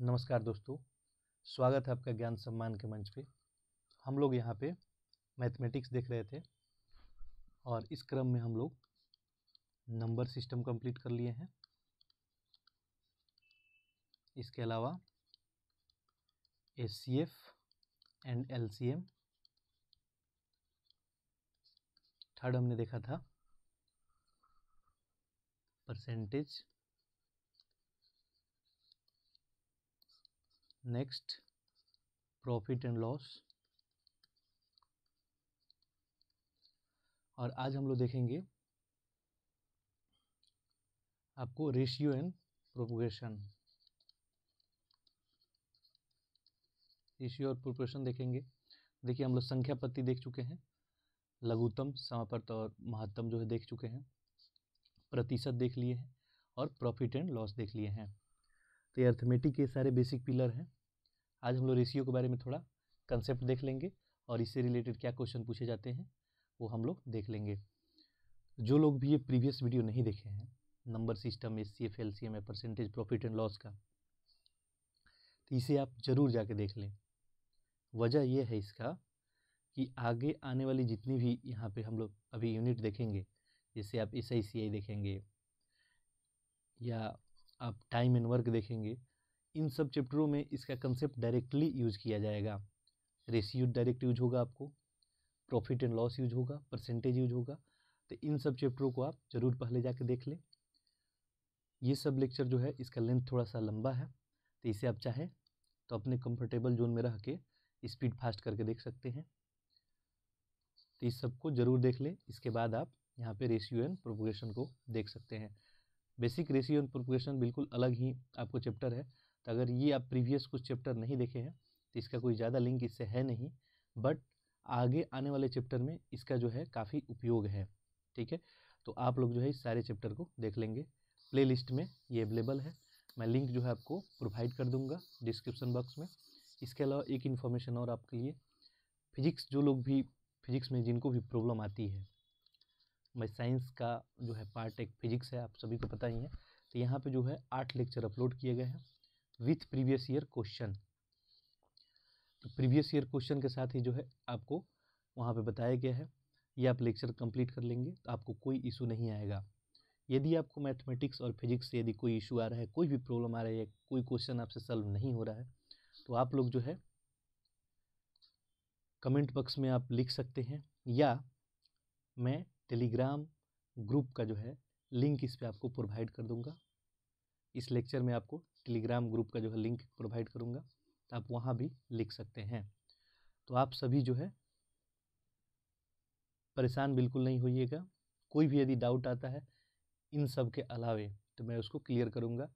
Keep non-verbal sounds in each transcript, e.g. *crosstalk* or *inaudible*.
नमस्कार दोस्तों स्वागत है आपका ज्ञान सम्मान के मंच पे हम लोग यहाँ पे मैथमेटिक्स देख रहे थे और इस क्रम में हम लोग नंबर सिस्टम कंप्लीट कर लिए हैं इसके अलावा S C F and L C M third हमने देखा था percentage next profit and loss और आज हम लोग देखेंगे आपको रेशियो एंड प्रोपोगेशन रेशियो और प्रोपोगेशन देखेंगे देखिए हम लोग संख्या पत्ति देख चुके हैं लघुतम समापर्त और महत्तम जो है देख चुके हैं प्रतिशत देख लिए हैं और प्रॉफिट एंड लॉस देख लिए हैं तो ये अर्थमेटिक के सारे बेसिक पिलर हैं आज हम लोग रेशियो के बारे में थोड़ा कंसेप्ट देख लेंगे और इससे रिलेटेड क्या क्वेश्चन पूछे जाते हैं वो हम लोग देख लेंगे जो लोग भी ये प्रीवियस वीडियो नहीं देखे हैं number system S C F L C M ए परसेंटेज प्रॉफिट एंड लॉस का तो इसे आप ज़रूर जाके देख लें वजह यह है इसका कि आगे आने वाली जितनी भी यहाँ पे हम लोग अभी यूनिट देखेंगे जैसे आप एस आई सी आई देखेंगे या आप टाइम एंड वर्क देखेंगे इन सब चैप्टरों में इसका कंसेप्ट डायरेक्टली यूज किया जाएगा रेशियो डायरेक्ट यूज होगा आपको प्रॉफिट एंड लॉस यूज होगा परसेंटेज यूज होगा तो इन सब चैप्टरों को आप जरूर पहले जाके देख लें ये सब लेक्चर जो है इसका लेंथ थोड़ा सा लंबा है तो इसे आप चाहें तो अपने कंफर्टेबल जोन में रह के स्पीड फास्ट करके देख सकते हैं तो इस सबको ज़रूर देख लें इसके बाद आप यहाँ पे रेशियो एंड प्रोपोगेशन को देख सकते हैं बेसिक रेशियो एंड प्रोपोगेशन बिल्कुल अलग ही आपको चैप्टर है तो अगर ये आप प्रीवियस कुछ चैप्टर नहीं देखे हैं तो इसका कोई ज़्यादा लिंक इससे है नहीं बट आगे आने वाले चैप्टर में इसका जो है काफ़ी उपयोग है ठीक है तो आप लोग जो है इस सारे चैप्टर को देख लेंगे प्ले में ये अवेलेबल है मैं लिंक जो है आपको प्रोवाइड कर दूँगा डिस्क्रिप्सन बॉक्स में इसके अलावा एक इन्फॉर्मेशन और आपके लिए फिजिक्स जो लोग भी फिजिक्स में जिनको भी प्रॉब्लम आती है मैं साइंस का जो है पार्ट एक फिजिक्स है आप सभी को पता ही है तो यहाँ पे जो है आठ लेक्चर अपलोड किए गए हैं विथ प्रीवियस ईयर क्वेश्चन तो प्रीवियस ईयर क्वेश्चन के साथ ही जो है आपको वहाँ पे बताया गया है या आप लेक्चर कंप्लीट कर लेंगे तो आपको कोई इशू नहीं आएगा यदि आपको मैथमेटिक्स और फिजिक्स से यदि कोई इशू आ रहा है कोई भी प्रॉब्लम आ रही है कोई क्वेश्चन आपसे सॉल्व नहीं हो रहा है तो आप लोग जो है कमेंट बॉक्स में आप लिख सकते हैं या मैं टेलीग्राम ग्रुप का जो है लिंक इस पर आपको प्रोवाइड कर दूंगा इस लेक्चर में आपको टेलीग्राम ग्रुप का जो है लिंक प्रोवाइड करूँगा तो आप वहाँ भी लिख सकते हैं तो आप सभी जो है परेशान बिल्कुल नहीं होइएगा कोई भी यदि डाउट आता है इन सब के अलावे तो मैं उसको क्लियर करूँगा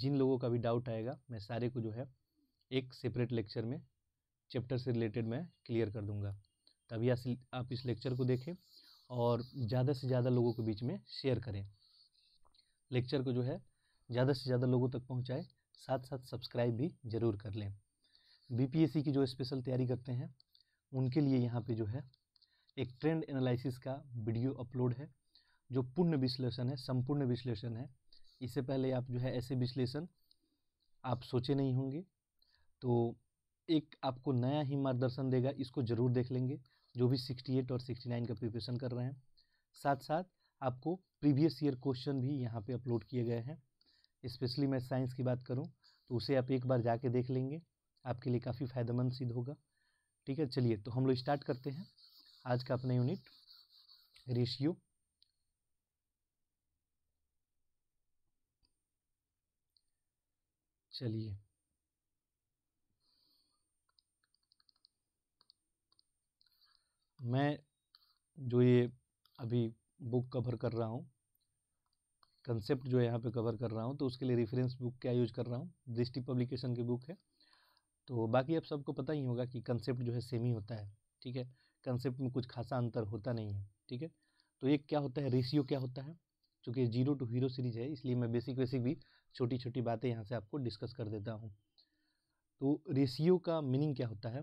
जिन लोगों का भी डाउट आएगा मैं सारे को जो है एक सेपरेट लेक्चर में चैप्टर से रिलेटेड मैं क्लियर कर दूँगा तभी आप इस लेक्चर को देखें और ज़्यादा से ज़्यादा लोगों के बीच में शेयर करें लेक्चर को जो है ज़्यादा से ज़्यादा लोगों तक पहुँचाएँ साथ साथ सब्सक्राइब भी ज़रूर कर लें बी की जो स्पेशल तैयारी करते हैं उनके लिए यहाँ पे जो है एक ट्रेंड एनालिसिस का वीडियो अपलोड है जो पूर्ण विश्लेषण है संपूर्ण विश्लेषण है इससे पहले आप जो है ऐसे विश्लेषण आप सोचे नहीं होंगे तो एक आपको नया ही मार्गदर्शन देगा इसको ज़रूर देख लेंगे जो भी 68 और 69 का प्रिपरेशन कर रहे हैं साथ साथ आपको प्रीवियस ईयर क्वेश्चन भी यहाँ पे अपलोड किए गए हैं स्पेशली मैं साइंस की बात करूँ तो उसे आप एक बार जाके देख लेंगे आपके लिए काफ़ी फ़ायदेमंद सिद्ध होगा ठीक है चलिए तो हम लोग स्टार्ट करते हैं आज का अपना यूनिट रेशियो चलिए मैं जो ये अभी बुक कवर कर रहा हूँ कंसेप्ट जो यहाँ पे कवर कर रहा हूँ तो उसके लिए रेफरेंस बुक क्या यूज कर रहा हूँ दृष्टि पब्लिकेशन की बुक है तो बाकी आप सबको पता ही होगा कि कंसेप्ट जो है सेम ही होता है ठीक है कंसेप्ट में कुछ खासा अंतर होता नहीं है ठीक है तो ये क्या होता है रेशियो क्या होता है चूँकि जीरो टू हीरो सीरीज है इसलिए मैं बेसिक बेसिक भी छोटी छोटी बातें यहाँ से आपको डिस्कस कर देता हूँ तो रेशियो का मीनिंग क्या होता है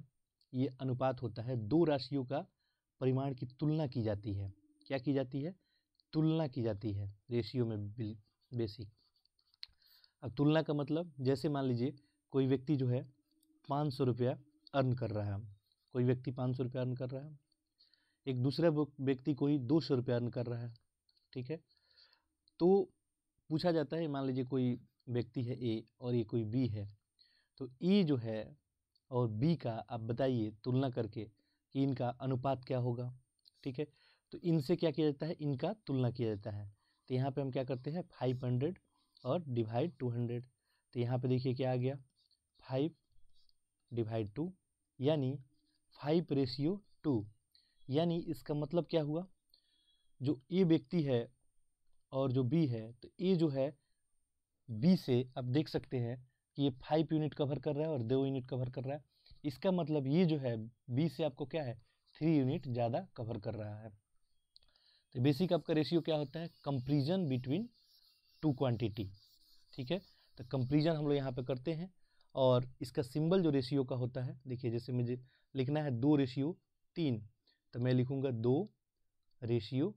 ये अनुपात होता है दो राशियों का परिमाण की तुलना की जाती है क्या की जाती है तुलना की जाती है रेशियो में बेसिक अब तुलना का मतलब जैसे मान लीजिए कोई व्यक्ति जो है पाँच सौ रुपया अर्न कर रहा है कोई व्यक्ति पाँच सौ रुपया अर्न कर रहा है एक दूसरा व्यक्ति कोई दो सौ रुपया अर्न कर रहा है ठीक है तो पूछा जाता है मान लीजिए कोई व्यक्ति है ए और ये कोई बी है तो ई जो है और बी का आप बताइए तुलना करके कि इनका अनुपात क्या होगा ठीक है तो इनसे क्या किया जाता है इनका तुलना किया जाता है तो यहाँ पे हम क्या करते हैं फाइव हंड्रेड और डिवाइड टू हंड्रेड तो यहाँ पे देखिए क्या आ गया फाइव डिवाइड टू यानी फाइव रेशियो टू यानी इसका मतलब क्या हुआ जो ए व्यक्ति है और जो बी है तो ए जो है बी से आप देख सकते हैं कि ये फाइव यूनिट कवर कर रहा है और दो यूनिट कवर कर रहा है इसका मतलब ये जो है बी से आपको क्या है थ्री यूनिट ज़्यादा कवर कर रहा है तो बेसिक आपका रेशियो क्या होता है कंप्रीजन बिटवीन टू क्वांटिटी ठीक है तो कंप्रीजन हम लोग यहाँ पे करते हैं और इसका सिंबल जो रेशियो का होता है देखिए जैसे मुझे लिखना है दो रेशियो तीन तो मैं लिखूँगा दो रेशियो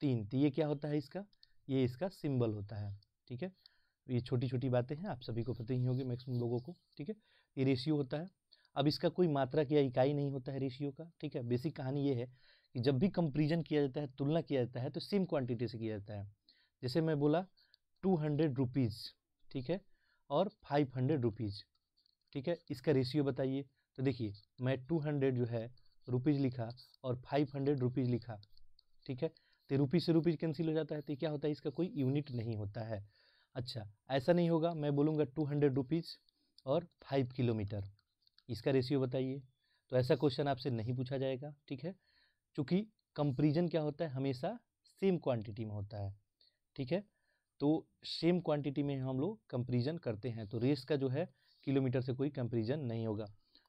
तीन तो ये क्या होता है इसका ये इसका सिंबल होता है ठीक है तो ये छोटी छोटी बातें हैं आप सभी को पता ही होगी मैक्सिमम लोगों को ठीक है ये रेशियो होता है अब इसका कोई मात्रा या इकाई नहीं होता है रेशियो का ठीक है बेसिक कहानी ये है कि जब भी कंपेरिजन किया जाता है तुलना किया जाता है तो सेम क्वांटिटी से किया जाता है जैसे मैं बोला टू हंड्रेड रुपीज़ ठीक है और फाइव हंड्रेड रुपीज़ ठीक है इसका रेशियो बताइए तो देखिए मैं टू हंड्रेड जो है रुपीज़ लिखा और फाइव हंड्रेड रुपीज़ लिखा ठीक है तो रुपीज़ से रुपीज़ कैंसिल हो जाता है तो क्या होता है इसका कोई यूनिट नहीं होता है अच्छा ऐसा नहीं होगा मैं बोलूँगा टू हंड्रेड रुपीज़ और फाइव किलोमीटर इसका रेशियो बताइए तो ऐसा क्वेश्चन आपसे नहीं पूछा जाएगा ठीक है चूँकि कंपेरिजन क्या होता है हमेशा सेम क्वांटिटी में होता है ठीक है तो सेम क्वांटिटी में हम लोग कंपेरिजन करते हैं तो रेस का जो है किलोमीटर से कोई कंपेरिजन नहीं होगा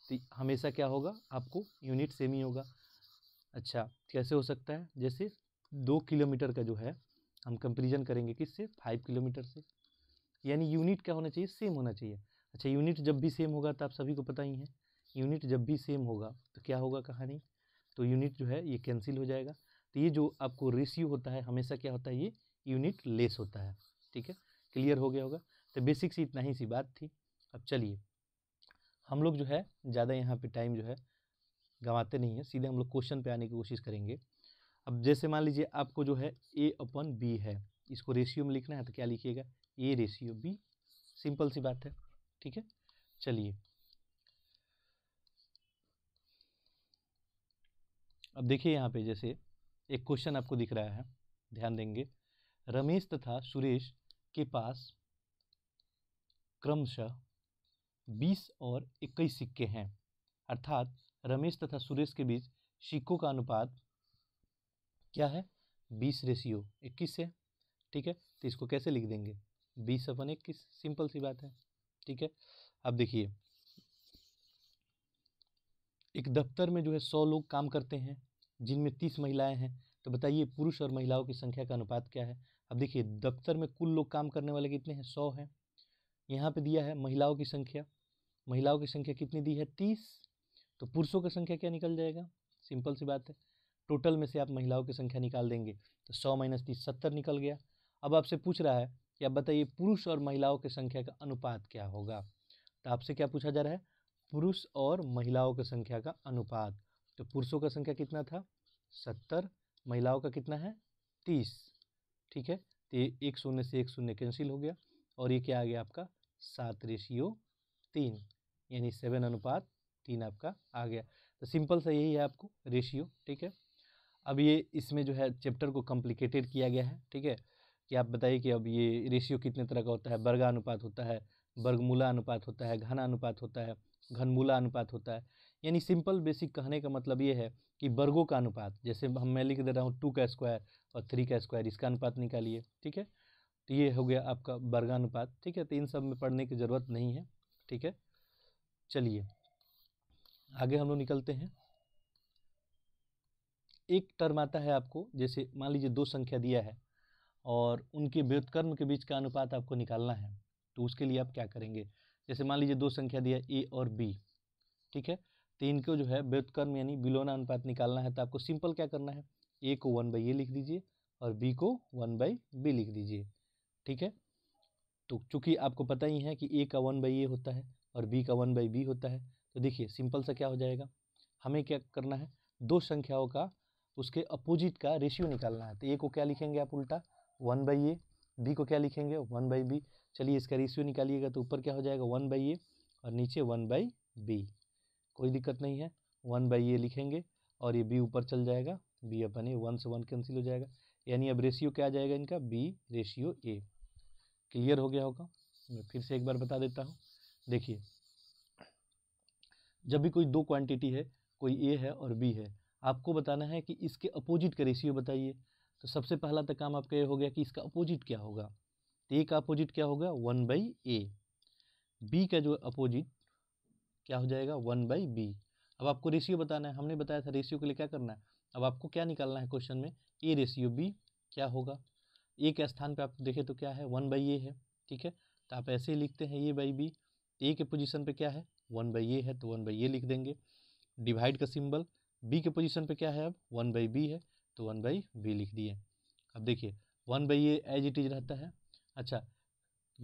तो हमेशा क्या होगा आपको यूनिट सेम ही होगा अच्छा कैसे हो सकता है जैसे दो किलोमीटर का जो है हम कंपेरिजन करेंगे किससे फाइव किलोमीटर से यानी यूनिट क्या होना चाहिए सेम होना चाहिए अच्छा यूनिट जब भी सेम होगा तो आप सभी को पता ही है यूनिट जब भी सेम होगा तो क्या होगा कहानी तो यूनिट जो है ये कैंसिल हो जाएगा तो ये जो आपको रेशियो होता है हमेशा क्या होता है ये यूनिट लेस होता है ठीक है क्लियर हो गया होगा तो बेसिक सी इतना ही सी बात थी अब चलिए हम लोग जो है ज़्यादा यहाँ पे टाइम जो है गंवाते नहीं है सीधे हम लोग क्वेश्चन पे आने की कोशिश करेंगे अब जैसे मान लीजिए आपको जो है ए अपन बी है इसको रेशियो में लिखना है तो क्या लिखिएगा ए रेशियो बी सिंपल सी बात है ठीक है चलिए अब देखिए यहाँ पे जैसे एक क्वेश्चन आपको दिख रहा है ध्यान देंगे रमेश तथा सुरेश के पास क्रमशः बीस और इक्कीस सिक्के हैं अर्थात रमेश तथा सुरेश के बीच सिक्कों का अनुपात क्या है बीस रेशियो इक्कीस है ठीक है तो इसको कैसे लिख देंगे बीस अपन इक्कीस सिंपल सी बात है ठीक है अब देखिए एक दफ्तर में जो है सौ लोग काम करते हैं जिनमें तीस महिलाएं हैं तो बताइए पुरुष और महिलाओं की संख्या का अनुपात क्या है अब देखिए दफ्तर में कुल लोग काम करने वाले कितने हैं सौ हैं यहाँ पे दिया है महिलाओं की संख्या महिलाओं की संख्या कितनी दी है तीस तो पुरुषों की संख्या क्या निकल जाएगा सिंपल सी बात है टोटल में से आप महिलाओं की संख्या निकाल देंगे तो सौ माइनस तीस सत्तर निकल गया अब आपसे पूछ रहा है कि आप बताइए पुरुष और महिलाओं की संख्या का अनुपात क्या होगा तो आपसे क्या पूछा जा रहा है पुरुष और महिलाओं की संख्या का अनुपात तो पुरुषों का संख्या कितना था सत्तर महिलाओं का कितना है तीस ठीक है तो एक शून्य से एक शून्य कैंसिल हो गया और ये क्या आ गया आपका सात रेशियो तीन यानी सेवन अनुपात तीन आपका आ गया तो सिंपल सा यही है आपको रेशियो ठीक है अब ये इसमें जो है चैप्टर को कॉम्प्लिकेटेड किया गया है ठीक है कि आप बताइए कि अब ये रेशियो कितने तरह का होता है वर्गानुपात होता है वर्गमूला अनुपात होता है घनानुपात होता है घनमूला अनुपात होता है यानी सिंपल बेसिक कहने का मतलब ये है कि वर्गों का अनुपात जैसे हम मैं लिख दे रहा हूँ टू का स्क्वायर और थ्री का स्क्वायर इसका अनुपात निकालिए ठीक है तो ये हो गया आपका वर्गानुपात ठीक है तो इन सब में पढ़ने की ज़रूरत नहीं है ठीक है चलिए आगे हम लोग निकलते हैं एक टर्म आता है आपको जैसे मान लीजिए दो संख्या दिया है और उनके व्युत्कर्म के बीच का अनुपात आपको निकालना है तो उसके लिए आप क्या करेंगे जैसे मान लीजिए दो संख्या दिया ए और बी ठीक है तो इनको जो है व्युत्क्रम यानी बिलोना अनुपात निकालना है तो आपको सिंपल क्या करना है ए को वन बाई ए लिख दीजिए और बी को वन बाई बी लिख दीजिए ठीक है तो चूंकि आपको पता ही है कि ए का वन बाई ए होता है और बी का वन बाई बी होता है तो देखिए सिंपल सा क्या हो जाएगा हमें क्या करना है दो संख्याओं का उसके अपोजिट का रेशियो निकालना है तो ए को क्या लिखेंगे आप उल्टा वन बाई ए बी को क्या लिखेंगे वन बाई बी चलिए इसका रेशियो निकालिएगा तो ऊपर क्या हो जाएगा वन बाई ए और नीचे वन बाई बी कोई दिक्कत नहीं है वन बाई ए लिखेंगे और ये बी ऊपर चल जाएगा बी अपन ए वन से वन कैंसिल हो जाएगा यानी अब रेशियो क्या आ जाएगा इनका बी रेशियो ए क्लियर हो गया होगा मैं फिर से एक बार बता देता हूँ देखिए जब भी कोई दो क्वांटिटी है कोई ए है और बी है आपको बताना है कि इसके अपोजिट का रेशियो बताइए तो सबसे पहला तो काम आपका ये हो गया कि इसका अपोजिट क्या होगा तो ए का अपोजिट क्या होगा वन बाई ए बी का जो अपोजिट क्या हो जाएगा वन बाई बी अब आपको रेशियो बताना है हमने बताया था रेशियो के लिए क्या करना है अब आपको क्या निकालना है क्वेश्चन में ए रेशियो बी क्या होगा ए के स्थान पे आप देखें तो क्या है वन बाई ए है ठीक है तो आप ऐसे ही लिखते हैं ए बाई बी ए के पोजीशन पे क्या है वन बाई ए है तो वन बाई ए लिख देंगे डिवाइड का सिंबल बी के पोजिशन पर क्या है अब वन बाई बी है तो वन बाई बी लिख दिए अब देखिए one by A as it is रहता है अच्छा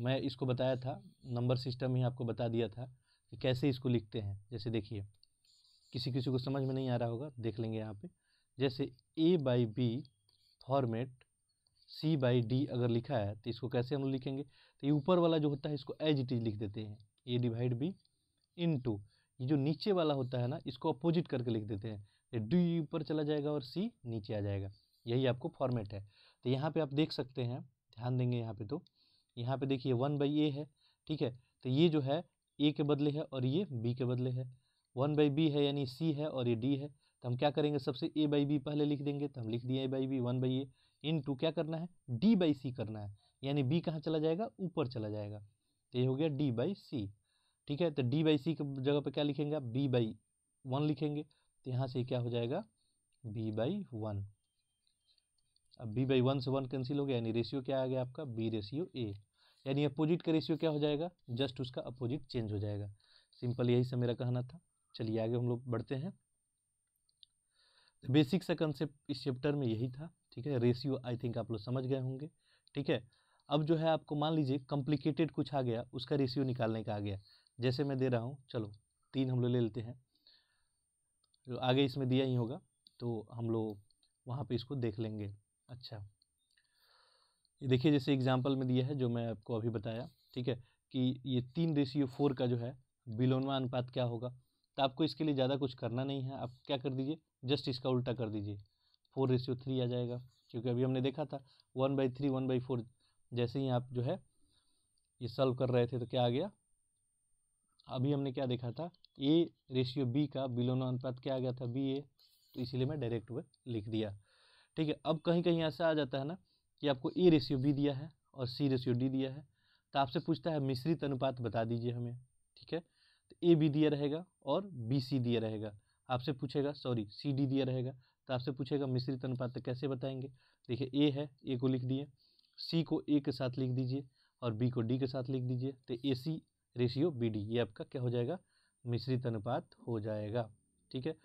मैं इसको बताया था नंबर सिस्टम ही आपको बता दिया था कि कैसे इसको लिखते हैं जैसे देखिए किसी किसी को समझ में नहीं आ रहा होगा देख लेंगे यहाँ पे जैसे A by B format C by D अगर लिखा है तो इसको कैसे हम लिखेंगे तो ये ऊपर वाला जो होता है इसको एज इट इज लिख देते हैं A divide B into ये जो नीचे वाला होता है ना इसको अपोजिट करके लिख देते हैं तो डी ऊपर चला जाएगा और सी नीचे आ जाएगा यही आपको फॉर्मेट है तो यहाँ पे आप देख सकते हैं ध्यान देंगे यहाँ पे तो यहाँ पे देखिए वन बाई ए है ठीक है तो ये जो है ए के बदले है और ये बी के बदले है वन बाई बी है यानी सी है और ये डी है तो हम क्या करेंगे सबसे ए बाई बी पहले लिख देंगे तो हम लिख दिए A by B one by A into क्या करना है डी बाई सी करना है यानी बी कहाँ चला जाएगा ऊपर चला जाएगा तो ये हो गया डी बाई सी ठीक है तो डी बाई सी के जगह पर क्या लिखेंगे बी बाई वन लिखेंगे तो यहाँ से क्या हो जाएगा बी बाई वन अब बी बाई वन से वन कैंसिल हो गया यानी रेशियो क्या आ गया आपका बी रेशियो ए यानी अपोजिट का रेशियो क्या हो जाएगा जस्ट उसका अपोजिट चेंज हो जाएगा सिंपल यही सब मेरा कहना था चलिए आगे हम लोग बढ़ते हैं बेसिक सा कंसेप्ट इस चैप्टर में यही था ठीक है रेशियो आई थिंक आप लोग समझ गए होंगे ठीक है अब जो है आपको मान लीजिए कॉम्प्लिकेटेड कुछ आ गया उसका रेशियो निकालने का आ गया जैसे मैं दे रहा हूँ चलो तीन हम लोग ले लेते हैं जो आगे इसमें दिया ही होगा तो हम लोग वहाँ पे इसको देख लेंगे अच्छा ये देखिए जैसे एग्जाम्पल में दिया है जो मैं आपको अभी बताया ठीक है कि ये तीन रेशियो फोर का जो है बिलोनवा अनुपात क्या होगा तो आपको इसके लिए ज़्यादा कुछ करना नहीं है आप क्या कर दीजिए जस्ट इसका उल्टा कर दीजिए फोर रेशियो थ्री आ जाएगा क्योंकि अभी हमने देखा था one by three one by four जैसे ही आप जो है ये सॉल्व कर रहे थे तो क्या आ गया अभी हमने क्या देखा था ए रेशियो बी का बिलोनवा अनुपात क्या आ गया था बी ए तो इसीलिए मैं डायरेक्ट वे लिख दिया ठीक है अब कहीं कहीं ऐसा आ जाता है ना कि आपको ए रेशियो बी दिया है और सी रेशियो डी दिया है तो आपसे पूछता है मिश्रित अनुपात बता दीजिए हमें ठीक है तो ए बी दिया रहेगा और बी सी दिया रहेगा आपसे पूछेगा सॉरी सी डी दिया रहेगा तो आपसे पूछेगा मिश्रित अनुपात तो कैसे बताएंगे देखिए ए है ए को लिख दिए सी को ए के साथ लिख दीजिए और बी को डी के साथ लिख दीजिए तो A C ratio B D ये आपका क्या हो जाएगा मिश्रित अनुपात हो जाएगा ठीक है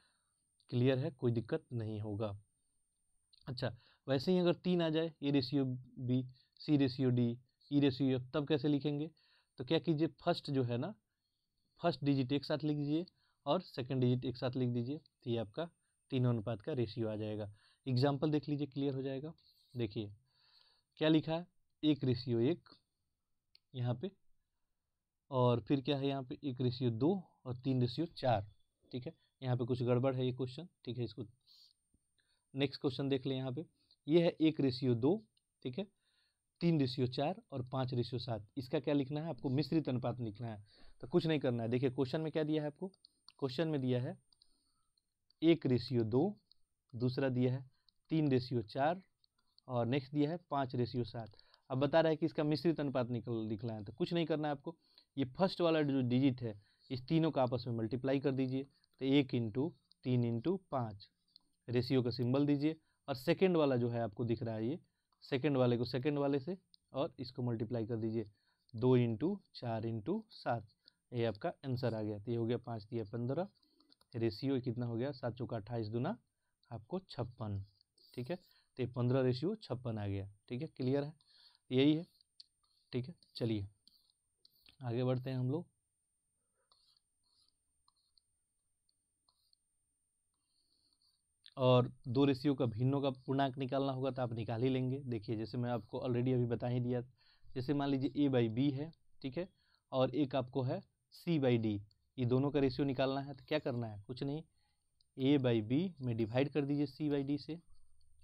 क्लियर है कोई दिक्कत नहीं होगा अच्छा वैसे ही अगर तीन आ जाए A ratio B C ratio D E ratio F तब कैसे लिखेंगे तो क्या कीजिए फर्स्ट जो है ना फर्स्ट डिजिट एक साथ लिख दीजिए और सेकंड डिजिट एक साथ लिख दीजिए तो ये आपका तीनों अनुपात का रेशियो आ जाएगा एग्जाम्पल देख लीजिए क्लियर हो जाएगा देखिए क्या लिखा है एक रेशियो एक यहाँ पे और फिर क्या है यहाँ पे एक रेशियो दो और तीन रेशियो चार ठीक है यहाँ पे कुछ गड़बड़ है ये क्वेश्चन ठीक है इसको नेक्स्ट क्वेश्चन देख लें यहाँ पे ये है एक रेशियो दो ठीक है तीन रेशियो चार और पाँच रेशियो सात इसका क्या लिखना है आपको मिश्रित अनुपात लिखना है तो कुछ नहीं करना है देखिए क्वेश्चन में क्या दिया है आपको क्वेश्चन में दिया है एक रेशियो दो दूसरा दिया है तीन रेशियो चार और नेक्स्ट दिया है पाँच रेशियो सात अब बता रहा है कि इसका मिश्रित अनुपात निकल निकला है तो कुछ नहीं करना है आपको ये फर्स्ट वाला जो डिजिट है इस तीनों का आपस में मल्टीप्लाई कर दीजिए तो एक इंटू तीन इंटू पाँच रेशियो का सिंबल दीजिए और सेकेंड वाला जो है आपको दिख रहा है ये सेकेंड वाले को सेकेंड वाले से और इसको मल्टीप्लाई कर दीजिए दो इंटू चार इंटू सात ये आपका आंसर आ गया तो ये हो गया पाँच दिया पंद्रह रेशियो कितना हो गया सात चौका अट्ठाईस दुना आपको छप्पन ठीक है तो ये पंद्रह रेशियो छप्पन आ गया ठीक है क्लियर है यही है ठीक है चलिए आगे बढ़ते हैं हम लोग और दो रेशियो का भिन्नों का पूर्णांक निकालना होगा तो आप निकाल ही लेंगे देखिए जैसे मैं आपको ऑलरेडी अभी बता ही दिया जैसे मान लीजिए ए बाई बी है ठीक है और एक आपको है सी बाई डी ये दोनों का रेशियो निकालना है तो क्या करना है कुछ नहीं ए बाई बी में डिवाइड कर दीजिए सी बाई डी से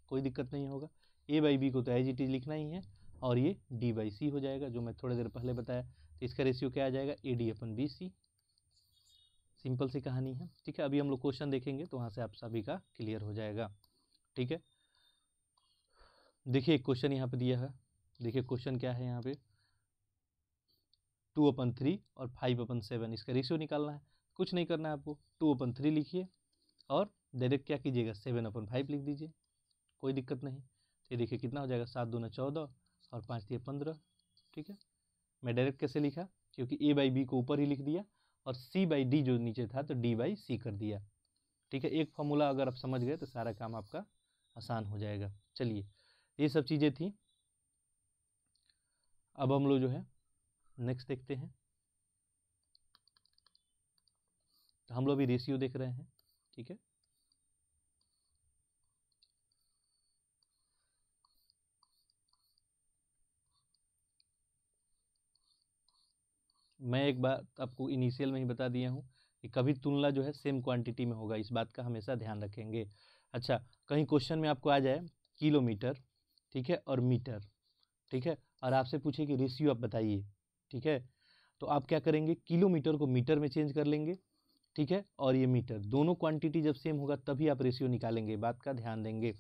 कोई दिक्कत नहीं होगा ए बाई बी को तो एज इट इज लिखना ही है और ये डी बाई सी हो जाएगा जो मैं थोड़ी देर पहले बताया तो इसका रेशियो क्या आ जाएगा A D upon B C simple सी कहानी है ठीक है अभी हम लोग क्वेश्चन देखेंगे तो वहाँ से आप सभी का क्लियर हो जाएगा ठीक है देखिए एक क्वेश्चन यहाँ पे दिया है देखिए क्वेश्चन क्या है यहाँ पे टू अपन थ्री और फाइव अपन सेवन इसका रेशियो निकालना है कुछ नहीं करना है आपको टू अपन थ्री लिखिए और डायरेक्ट क्या कीजिएगा सेवन अपन फाइव लिख दीजिए कोई दिक्कत नहीं तो ये देखिए कितना हो जाएगा सात दो न चौदह और पाँच दिए पंद्रह ठीक है मैं डायरेक्ट कैसे लिखा क्योंकि ए बाई बी को ऊपर ही लिख दिया और सी बाई डी जो नीचे था तो डी बाई सी कर दिया ठीक है एक फॉर्मूला अगर आप समझ गए तो सारा काम आपका आसान हो जाएगा चलिए ये सब चीज़ें थी अब हम लोग जो है नेक्स्ट देखते हैं तो हम लोग अभी रेशियो देख रहे हैं ठीक है मैं एक बात आपको इनिशियल में ही बता दिया हूँ कि कभी तुलना जो है सेम क्वांटिटी में होगा इस बात का हमेशा ध्यान रखेंगे अच्छा कहीं क्वेश्चन में आपको आ जाए किलोमीटर ठीक है और मीटर ठीक है और आपसे पूछे कि रेशियो आप बताइए ठीक है तो आप क्या करेंगे किलोमीटर को मीटर में चेंज कर लेंगे ठीक है और ये मीटर दोनों क्वांटिटी जब सेम होगा तभी आप रेशियो निकालेंगे बात का ध्यान देंगे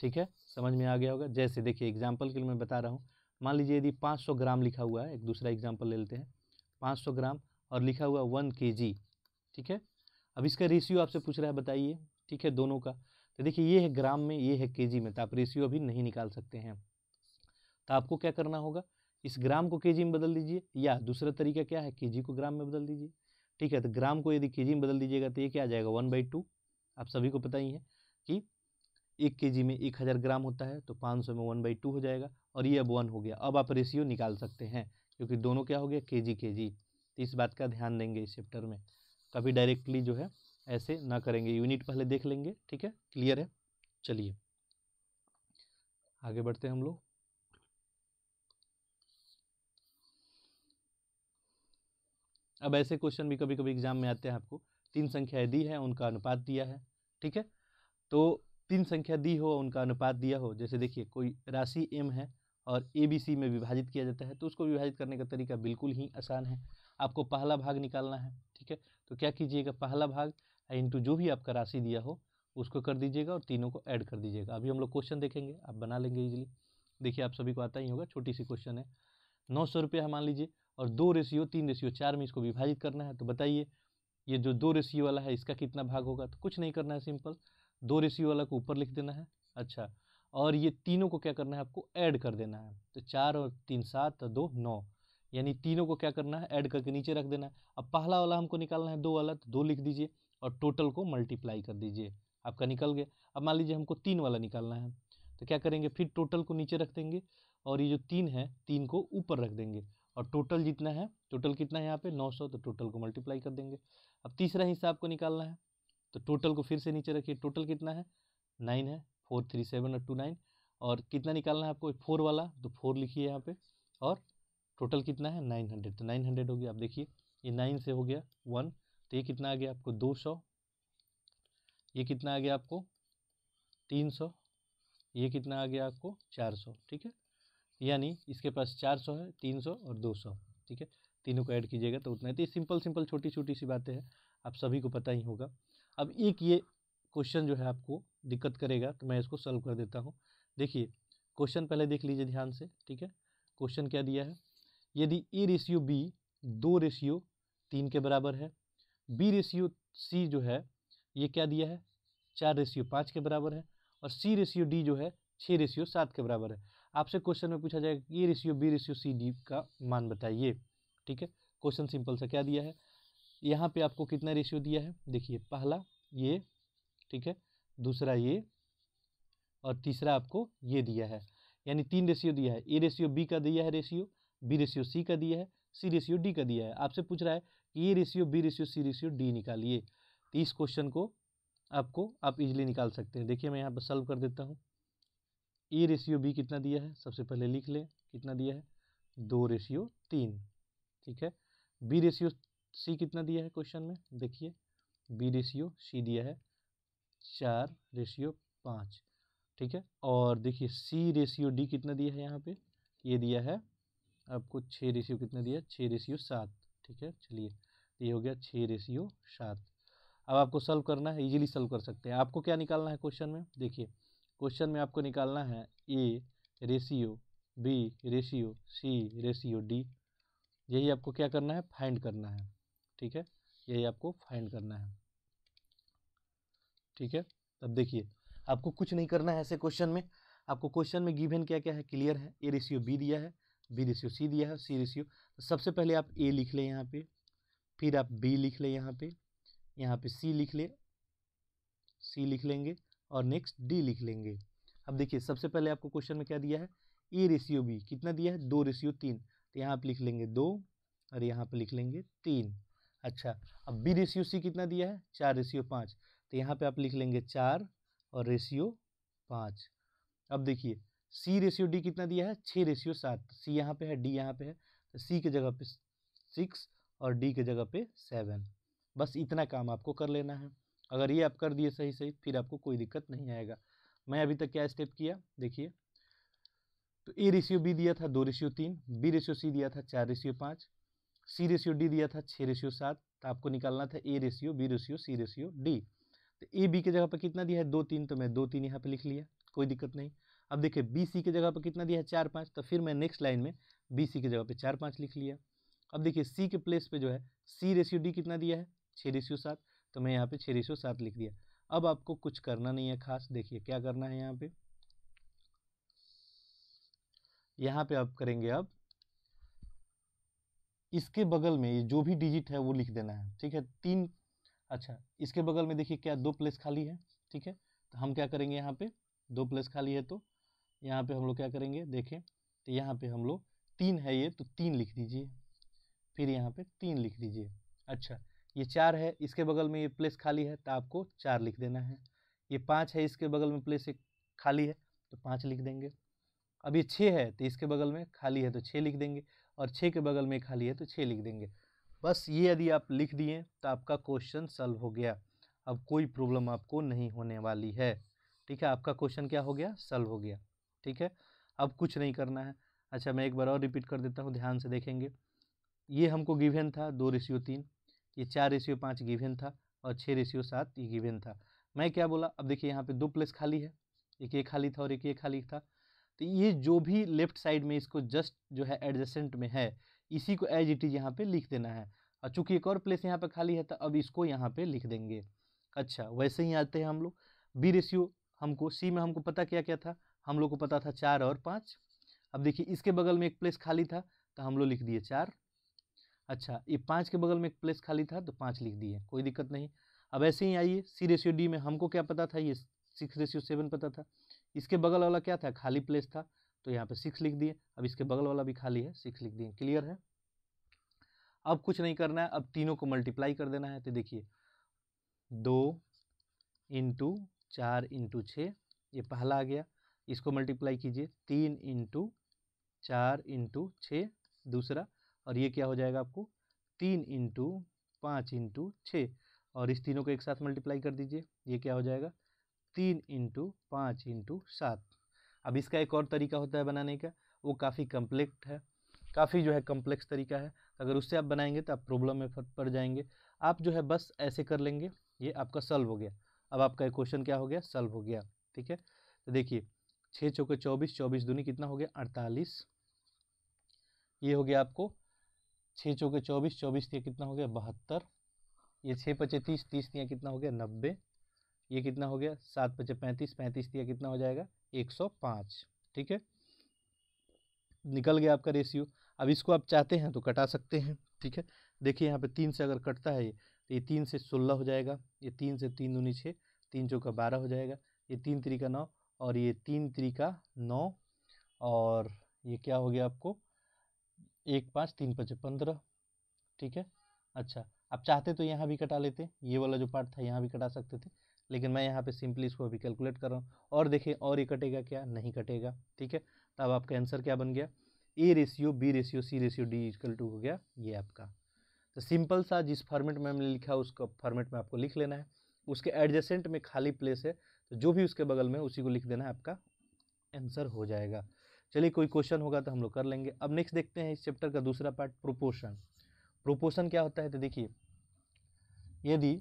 ठीक है समझ में आ गया होगा जैसे देखिए एग्जाम्पल के लिए मैं बता रहा हूँ मान लीजिए यदि 500 ग्राम लिखा हुआ है एक दूसरा एग्जाम्पल ले लेते हैं 500 ग्राम और लिखा हुआ वन के जी ठीक है अब इसका रेशियो आपसे पूछ रहा है बताइए ठीक है दोनों का तो देखिए ये है ग्राम में ये है के जी में तो आप रेशियो अभी नहीं निकाल सकते हैं तो आपको क्या करना होगा इस ग्राम को के में बदल दीजिए या दूसरा तरीका क्या है के को ग्राम में बदल दीजिए ठीक है तो ग्राम को यदि के में बदल दीजिएगा तो ये क्या आ जाएगा वन बाई टू आप सभी को पता ही है कि एक के में एक हज़ार ग्राम होता है तो पाँच सौ में वन बाई टू हो जाएगा और ये अब वन हो गया अब आप रेशियो निकाल सकते हैं क्योंकि दोनों क्या हो गया के जी के जी तो इस बात का ध्यान देंगे इस चैप्टर में कभी डायरेक्टली जो है ऐसे ना करेंगे यूनिट पहले देख लेंगे ठीक है क्लियर है चलिए आगे बढ़ते हैं हम लोग अब ऐसे क्वेश्चन भी कभी कभी एग्जाम में आते हैं आपको तीन संख्याएं दी है उनका अनुपात दिया है ठीक है तो तीन संख्या दी हो उनका अनुपात दिया हो जैसे देखिए कोई राशि एम है और ए बी सी में विभाजित किया जाता है तो उसको विभाजित करने का तरीका बिल्कुल ही आसान है आपको पहला भाग निकालना है ठीक है तो क्या कीजिएगा पहला भाग इंटू जो भी आपका राशि दिया हो उसको कर दीजिएगा और तीनों को ऐड कर दीजिएगा अभी हम लोग क्वेश्चन देखेंगे आप बना लेंगे इजिली देखिए आप सभी को आता ही होगा छोटी सी क्वेश्चन है नौ सौ रुपया मान लीजिए और दो रेशियो तीन रेशियो चार में इसको विभाजित करना है तो बताइए ये जो दो रेशियो वाला है इसका कितना भाग होगा तो कुछ नहीं करना है सिंपल दो रेशियो वाला को ऊपर लिख देना है अच्छा और ये तीनों को क्या करना है आपको ऐड कर देना है तो चार और तीन सात दो नौ यानी तीनों को क्या करना है ऐड करके नीचे रख देना है अब पहला वाला हमको निकालना है दो वाला तो दो लिख दीजिए और टोटल को मल्टीप्लाई कर दीजिए आपका निकल गया अब मान लीजिए हमको तीन वाला निकालना है तो क्या करेंगे फिर टोटल को नीचे रख देंगे और ये जो तीन है तीन को ऊपर रख देंगे और टोटल जितना है टोटल कितना है यहाँ पे 900 तो टोटल को मल्टीप्लाई कर देंगे अब तीसरा हिस्सा आपको निकालना है तो टोटल को फिर से नीचे रखिए टोटल कितना है नाइन है फोर थ्री सेवन और टू नाइन और कितना निकालना है आपको फोर वाला तो फोर लिखिए यहाँ पे और टोटल कितना है नाइन हंड्रेड तो नाइन हंड्रेड हो गया आप देखिए ये नाइन से हो गया वन तो ये कितना आ गया आपको दो सौ ये कितना आ गया आपको तीन सौ ये कितना आ गया आपको चार सौ ठीक है यानी इसके पास चार सौ है तीन सौ और दो सौ ठीक है तीनों को ऐड कीजिएगा तो उतना ही तो सिंपल सिंपल छोटी छोटी सी बातें हैं आप सभी को पता ही होगा अब एक ये क्वेश्चन जो है आपको दिक्कत करेगा तो मैं इसको सॉल्व कर देता हूँ देखिए क्वेश्चन पहले देख लीजिए ध्यान से ठीक है क्वेश्चन क्या दिया है यदि ए रेशियो बी दो रेशियो तीन के बराबर है बी रेशियो सी जो है ये क्या दिया है चार रेशियो पाँच के बराबर है और सी रेशियो डी जो है छः रेशियो सात के बराबर है आपसे क्वेश्चन में पूछा जाएगा A ratio B ratio C D का मान बताइए ठीक है क्वेश्चन सिंपल सा क्या दिया है यहाँ पे आपको कितना रेशियो दिया है देखिए पहला ये ठीक है दूसरा ये और तीसरा आपको ये दिया है यानी तीन रेशियो दिया है ए रेशियो बी का दिया है रेशियो बी रेशियो सी का दिया है सी रेशियो डी का दिया है आपसे पूछ रहा है कि A ratio B ratio C ratio D निकालिए तो इस क्वेश्चन को आपको आप इजीली निकाल सकते हैं देखिए मैं यहाँ पर सॉल्व कर देता हूँ ए रेशियो बी कितना दिया है सबसे पहले लिख लें कितना दिया है दो रेशियो तीन ठीक है बी रेशियो सी कितना दिया है क्वेश्चन में देखिए बी रेशियो सी दिया है चार रेशियो पाँच ठीक है और देखिए सी रेशियो डी कितना दिया है यहाँ पे ये दिया है आपको छः रेशियो कितना दिया छः रेशियो सात ठीक है चलिए तो ये हो गया छः रेशियो सात अब आपको सॉल्व करना है इजीली सॉल्व कर सकते हैं आपको क्या निकालना है क्वेश्चन में देखिए क्वेश्चन में आपको निकालना है A ratio B ratio C ratio D यही आपको क्या करना है फाइंड करना है ठीक है यही आपको फाइंड करना है ठीक है अब देखिए आपको कुछ नहीं करना है ऐसे क्वेश्चन में आपको क्वेश्चन में गिवन क्या क्या है क्लियर है ए रेशियो बी दिया है बी रेशियो सी दिया है सी रेशियो तो सबसे पहले आप ए लिख लें यहाँ पे फिर आप बी लिख लें यहाँ पे यहाँ पे सी लिख लें सी लिख लेंगे और नेक्स्ट डी लिख लेंगे अब देखिए सबसे पहले आपको क्वेश्चन में क्या दिया है ए रेशियो बी कितना दिया है दो रेशियो तीन तो यहाँ आप लिख लेंगे दो और यहाँ पर लिख लेंगे तीन अच्छा अब बी रेशियो सी कितना दिया है चार रेशियो पाँच तो यहाँ पे आप लिख लेंगे चार और रेशियो पाँच अब देखिए सी रेशियो डी कितना दिया है छः रेशियो सात तो सी यहाँ पे है डी यहाँ पे है तो सी के जगह पे सिक्स और डी के जगह पे सेवन बस इतना काम आपको कर लेना है अगर ये आप कर दिए सही सही फिर आपको कोई दिक्कत नहीं आएगा मैं अभी तक क्या स्टेप किया देखिए तो ए रेशियो बी दिया था दो रेशियो तीन बी रेशियो सी दिया था चार रेशियो पाँच सी रेशियो डी दिया था छः रेशियो सात तो आपको निकालना था A ratio B ratio C ratio D तो ए बी के जगह पर कितना दिया है दो तीन तो मैं दो तीन यहाँ पर लिख लिया कोई दिक्कत नहीं अब देखिए बी सी के जगह पर कितना दिया है चार पाँच तो फिर मैं नेक्स्ट लाइन में बी सी के जगह पर चार पाँच लिख लिया अब देखिए सी के प्लेस पर जो है सी रेशियो डी कितना दिया है छः रेशियो सात तो मैं यहाँ पर छः रेशियो सात लिख दिया अब आपको कुछ करना नहीं है खास देखिए क्या करना है यहाँ पे यहाँ पे आप करेंगे अब इसके बगल में ये जो भी डिजिट है वो लिख देना है ठीक है तीन अच्छा इसके बगल में देखिए क्या दो प्लेस खाली है ठीक है तो हम क्या करेंगे यहाँ पे दो प्लेस खाली है तो यहाँ पे हम लोग क्या करेंगे देखें तो यहाँ पे हम लोग तीन है ये तो तीन लिख दीजिए फिर यहाँ पे तीन लिख दीजिए अच्छा ये चार है इसके बगल में ये प्लेस खाली है तो आपको चार लिख देना है ये पाँच है इसके बगल में प्लेस एक खाली है तो पाँच लिख देंगे अब ये छः है तो इसके बगल में खाली है तो छः लिख देंगे और छः के बगल में खाली है तो छः लिख देंगे बस ये यदि आप लिख दिए तो आपका क्वेश्चन सॉल्व हो गया अब कोई प्रॉब्लम आपको नहीं होने वाली है ठीक है आपका क्वेश्चन क्या हो गया सॉल्व हो गया ठीक है अब कुछ नहीं करना है अच्छा मैं एक बार और रिपीट कर देता हूँ ध्यान से देखेंगे ये हमको गिवेन था दो रेशियो तीन ये चार रेशियो पाँच गिवेन था और छः रेशियो सात ये गिवेन था मैं क्या बोला अब देखिए यहाँ पे दो प्लेस खाली है एक ये खाली था और एक ये खाली था तो ये जो भी लेफ्ट साइड में इसको जस्ट जो है एडजस्टेंट में है इसी को एज इट इज़ यहाँ पे लिख देना है और चूंकि एक और प्लेस यहाँ पे खाली है तो अब इसको यहाँ पे लिख देंगे अच्छा वैसे ही आते हैं हम लोग बी रेशियो हमको सी में हमको पता क्या क्या था हम लोग को पता था चार और पाँच अब देखिए इसके बगल में एक प्लेस खाली था तो हम लोग लिख दिए चार अच्छा ये पाँच के बगल में एक प्लेस खाली था तो पाँच लिख दिए कोई दिक्कत नहीं अब ऐसे ही आइए सी रेशियो डी में हमको क्या पता था ये सिक्स रेशियो सेवन पता था इसके बगल वाला क्या था खाली प्लेस था तो यहाँ पे सिक्स लिख दिए अब इसके बगल वाला भी खाली है सिक्स लिख दिए क्लियर है अब कुछ नहीं करना है अब तीनों को मल्टीप्लाई कर देना है तो देखिए दो इंटू चार इंटू छ ये पहला आ गया इसको मल्टीप्लाई कीजिए तीन इंटू चार इंटू छ दूसरा और ये क्या हो जाएगा आपको तीन इंटू पाँच इंटू छः और इस तीनों को एक साथ मल्टीप्लाई कर दीजिए ये क्या हो जाएगा तीन इंटू पाँच इंटू सात अब इसका एक और तरीका होता है बनाने का वो काफ़ी कम्प्लेक्ट है काफ़ी जो है कम्प्लेक्स तरीका है अगर उससे आप बनाएंगे तो आप प्रॉब्लम में पड़ जाएंगे आप जो है बस ऐसे कर लेंगे ये आपका सॉल्व हो गया अब आपका क्वेश्चन क्या हो गया सॉल्व हो गया ठीक है तो देखिए छः चौके चौबीस चौबीस दूनी कितना हो गया अड़तालीस ये हो गया आपको छः चौके चौबीस चौबीस दिया कितना हो गया बहत्तर ये छः पचे तीस तीस दिया कितना हो गया नब्बे ये कितना हो गया सात पचे पैंतीस पैंतीस दिया कितना हो जाएगा एक सौ पाँच ठीक है निकल गया आपका रेशियो अब इसको आप चाहते हैं तो कटा सकते हैं ठीक है देखिए यहाँ पे तीन से अगर कटता है ये तो ये तीन से सोलह हो जाएगा ये तीन से तीन दूनी छः तीन चौका बारह हो जाएगा ये तीन त्री का नौ और ये तीन त्री का नौ और ये क्या हो गया आपको एक पाँच तीन पचे पंद्रह ठीक है अच्छा आप चाहते तो यहाँ भी कटा लेते ये वाला जो पार्ट था यहाँ भी कटा सकते थे लेकिन मैं यहाँ पे सिंपली इसको अभी कैलकुलेट कर रहा हूँ और देखें और ये कटेगा क्या नहीं कटेगा ठीक है तब आपका आंसर क्या बन गया A ratio B ratio C ratio D equal to हो गया ये आपका तो सिंपल सा जिस फॉर्मेट में हमने लिखा उसको फॉर्मेट में आपको लिख लेना है उसके एडजेसेंट में खाली प्लेस है तो जो भी उसके बगल में उसी को लिख देना है आपका आंसर हो जाएगा चलिए कोई क्वेश्चन होगा तो हम लोग कर लेंगे अब नेक्स्ट देखते हैं इस चैप्टर का दूसरा पार्ट प्रोपोर्शन प्रोपोर्शन क्या होता है तो देखिए यदि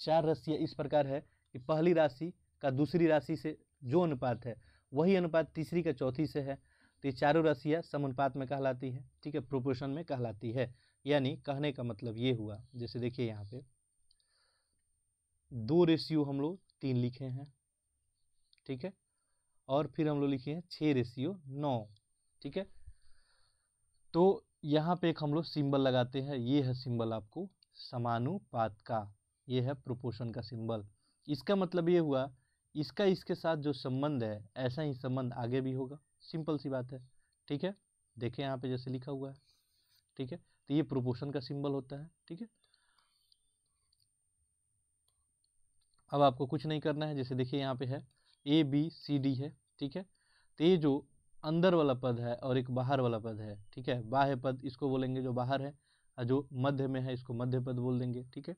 चार राशियाँ इस प्रकार है कि पहली राशि का दूसरी राशि से जो अनुपात है वही अनुपात तीसरी का चौथी से है तो ये चारों राशियाँ समानुपात में कहलाती है ठीक है प्रोपोर्शन में कहलाती है यानी कहने का मतलब ये हुआ जैसे देखिए यहाँ पे दो रेशियो हम लोग तीन लिखे हैं ठीक है और फिर हम लोग लिखे हैं छः रेशियो नौ ठीक है तो यहाँ पे एक हम लोग सिंबल लगाते हैं ये है सिंबल आपको समानुपात का ये है प्रोपोर्शन का सिंबल इसका मतलब ये हुआ इसका इसके साथ जो संबंध है ऐसा ही संबंध आगे भी होगा सिंपल सी बात है ठीक है देखें यहाँ पे जैसे लिखा हुआ है ठीक है तो ये प्रोपोर्शन का सिंबल होता है ठीक है अब आपको कुछ नहीं करना है जैसे देखिए यहाँ पे है ए बी सी डी है ठीक है तो ये जो अंदर वाला पद है और एक बाहर वाला पद है ठीक है बाह्य पद इसको बोलेंगे जो बाहर है और जो मध्य में है इसको मध्य पद बोल देंगे ठीक है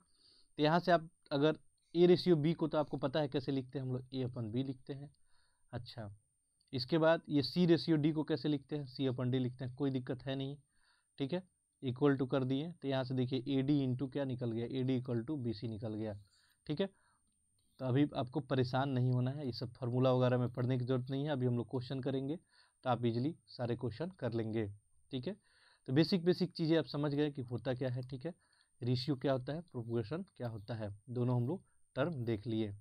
तो यहाँ से आप अगर ए रेशियो बी को तो आपको पता है कैसे लिखते हैं हम लोग ए अपन बी लिखते हैं अच्छा इसके बाद ये सी रेशियो डी को कैसे लिखते हैं सी अपन डी लिखते हैं कोई दिक्कत है नहीं ठीक है इक्वल टू कर दिए तो यहाँ से देखिए ए डी इंटू क्या निकल गया A D equal to B C निकल गया ठीक है तो अभी आपको परेशान नहीं होना है ये सब फार्मूला वगैरह में पढ़ने की ज़रूरत नहीं है अभी हम लोग क्वेश्चन करेंगे तो आप इजिली सारे क्वेश्चन कर लेंगे ठीक है तो बेसिक बेसिक चीज़ें आप समझ गए कि होता क्या है ठीक है रेशियो क्या होता है प्रोपोगेशन क्या होता है दोनों हम लोग टर्म देख लिए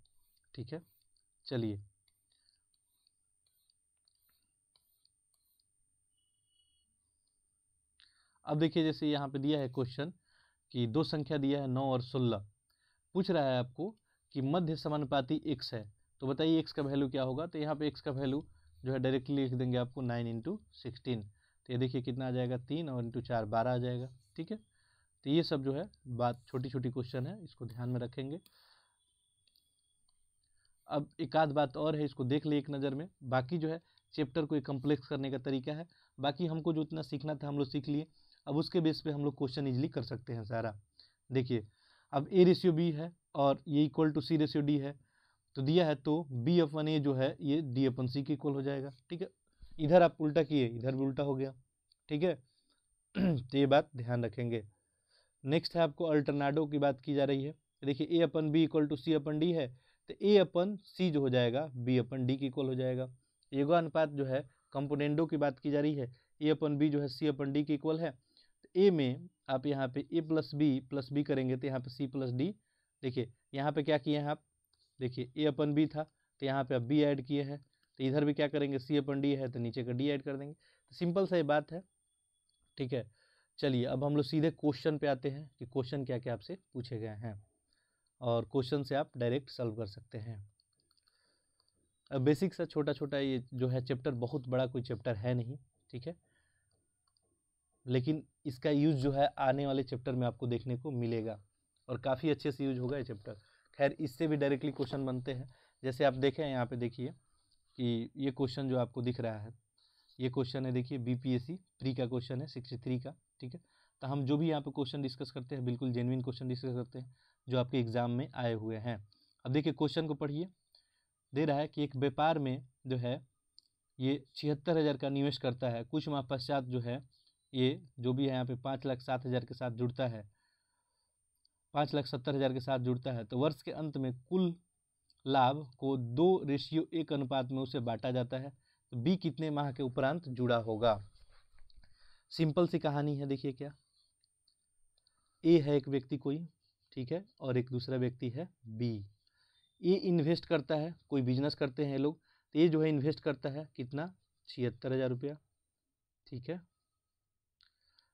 ठीक है चलिए अब देखिए जैसे यहाँ पे दिया है क्वेश्चन कि दो संख्या दिया है नौ और सोलह पूछ रहा है आपको कि मध्य समानुपाती एक्स है तो बताइए एक्स का वैल्यू क्या होगा तो यहाँ पे एक्स का वैल्यू जो है डायरेक्टली लिख देंगे आपको नाइन इंटू सिक्सटीन तो ये देखिए कितना आ जाएगा तीन और इंटू चार बारह आ जाएगा ठीक है तो ये सब जो है बात छोटी छोटी क्वेश्चन है इसको ध्यान में रखेंगे अब एक आध बात और है इसको देख ले एक नज़र में बाकी जो है चैप्टर को एक कम्प्लेक्स करने का तरीका है बाकी हमको जो इतना सीखना था हम लोग सीख लिए अब उसके बेस पे हम लोग क्वेश्चन इजली कर सकते हैं सारा देखिए अब ए रेशियो बी है और ये equal to C ratio D है तो दिया है तो बी अपन ए जो है ये डी अपन सी के इक्वल हो जाएगा ठीक है इधर आप उल्टा किए इधर भी उल्टा हो गया ठीक है *clears throat* तो ये बात ध्यान रखेंगे नेक्स्ट है आपको अल्टरनाडो की बात की जा रही है देखिए A upon B equal to C upon D है तो ए अपन सी जो हो जाएगा बी अपन डी के इक्वल हो जाएगा एगो अनुपात जो है कंपोनेंडो की बात की जा रही है ए अपन बी जो है सी अपन डी के इक्वल है तो ए में आप यहाँ पे A plus B plus B करेंगे तो यहाँ पे सी प्लस डी देखिए यहाँ पे क्या किए हैं आप देखिए ए अपन बी था तो यहाँ पे आप बी ऐड किए हैं तो इधर भी क्या करेंगे सी अपन डी है तो नीचे का डी ऐड कर देंगे तो सिंपल सा ये बात है ठीक है चलिए अब हम लोग सीधे क्वेश्चन पे आते हैं कि क्वेश्चन क्या क्या आपसे पूछे गए हैं और क्वेश्चन से आप डायरेक्ट सॉल्व कर सकते हैं अब बेसिक सा छोटा छोटा ये जो है चैप्टर बहुत बड़ा कोई चैप्टर है नहीं ठीक है लेकिन इसका यूज जो है आने वाले चैप्टर में आपको देखने को मिलेगा और काफ़ी अच्छे से यूज होगा ये चैप्टर खैर इससे भी डायरेक्टली क्वेश्चन बनते हैं जैसे आप देखें यहाँ पे देखिए कि ये क्वेश्चन जो आपको दिख रहा है ये क्वेश्चन है देखिए बीपीएससी प्री का क्वेश्चन है सिक्सटी थ्री का ठीक है तो हम जो भी यहाँ पे क्वेश्चन डिस्कस करते हैं बिल्कुल जेनविन क्वेश्चन डिस्कस करते हैं जो आपके एग्ज़ाम में आए हुए हैं अब देखिए क्वेश्चन को पढ़िए दे रहा है कि एक व्यापार में जो है ये छिहत्तर हज़ार का निवेश करता है कुछ माह पश्चात जो है ये जो भी है यहाँ पे पाँच लाख सात हज़ार के साथ जुड़ता है पाँच लाख सत्तर हज़ार के साथ जुड़ता है तो वर्ष के अंत में कुल लाभ को दो रेशियो एक अनुपात में उसे बांटा जाता है तो बी कितने माह के उपरांत जुड़ा होगा सिंपल सी कहानी है देखिए क्या ए है एक व्यक्ति कोई ठीक है और एक दूसरा व्यक्ति है बी ए इन्वेस्ट करता है कोई बिजनेस करते हैं लोग तो ये जो है इन्वेस्ट करता है कितना छिहत्तर हज़ार रुपया ठीक है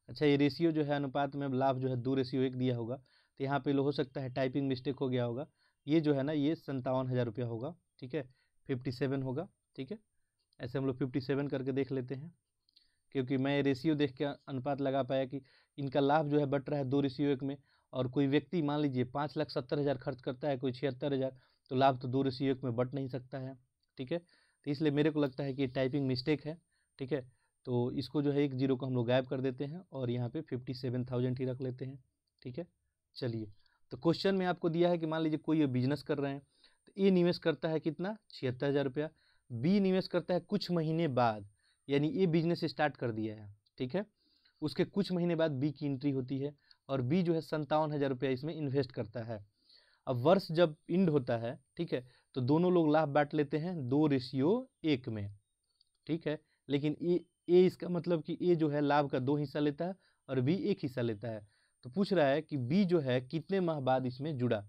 अच्छा ये रेशियो जो है अनुपात में लाभ जो है दो रेशियो एक दिया होगा तो यहाँ पे हो सकता है टाइपिंग मिस्टेक हो गया होगा ये जो है ना ये संतावन हज़ार रुपया होगा ठीक है फिफ्टी सेवन होगा ठीक है ऐसे हम लोग फिफ्टी सेवन करके देख लेते हैं क्योंकि मैं रेशियो देख के अनुपात लगा पाया कि इनका लाभ जो है बट रहा है दो रेशियो एक में और कोई व्यक्ति मान लीजिए पाँच लाख सत्तर हज़ार खर्च करता है कोई छिहत्तर हज़ार तो लाभ तो दो रेशियो एक में बट नहीं सकता है ठीक है तो इसलिए मेरे को लगता है कि टाइपिंग मिस्टेक है ठीक है तो इसको जो है एक जीरो को हम लोग गायब कर देते हैं और यहाँ पर फिफ्टी सेवन ही रख लेते हैं ठीक है चलिए तो क्वेश्चन में आपको दिया है कि मान लीजिए कोई बिजनेस कर रहे हैं तो ए निवेश करता है कितना छिहत्तर हज़ार रुपया बी निवेश करता है कुछ महीने बाद यानी ए बिजनेस स्टार्ट कर दिया है ठीक है उसके कुछ महीने बाद बी की एंट्री होती है और बी जो है संतावन हज़ार रुपया इसमें इन्वेस्ट करता है अब वर्ष जब इंड होता है ठीक है तो दोनों लोग लाभ बांट लेते हैं दो रेशियो एक में ठीक है लेकिन ए ए इसका मतलब कि ए जो है लाभ का दो हिस्सा लेता है और बी एक हिस्सा लेता है तो पूछ रहा है कि बी जो है कितने माह बाद इसमें जुड़ा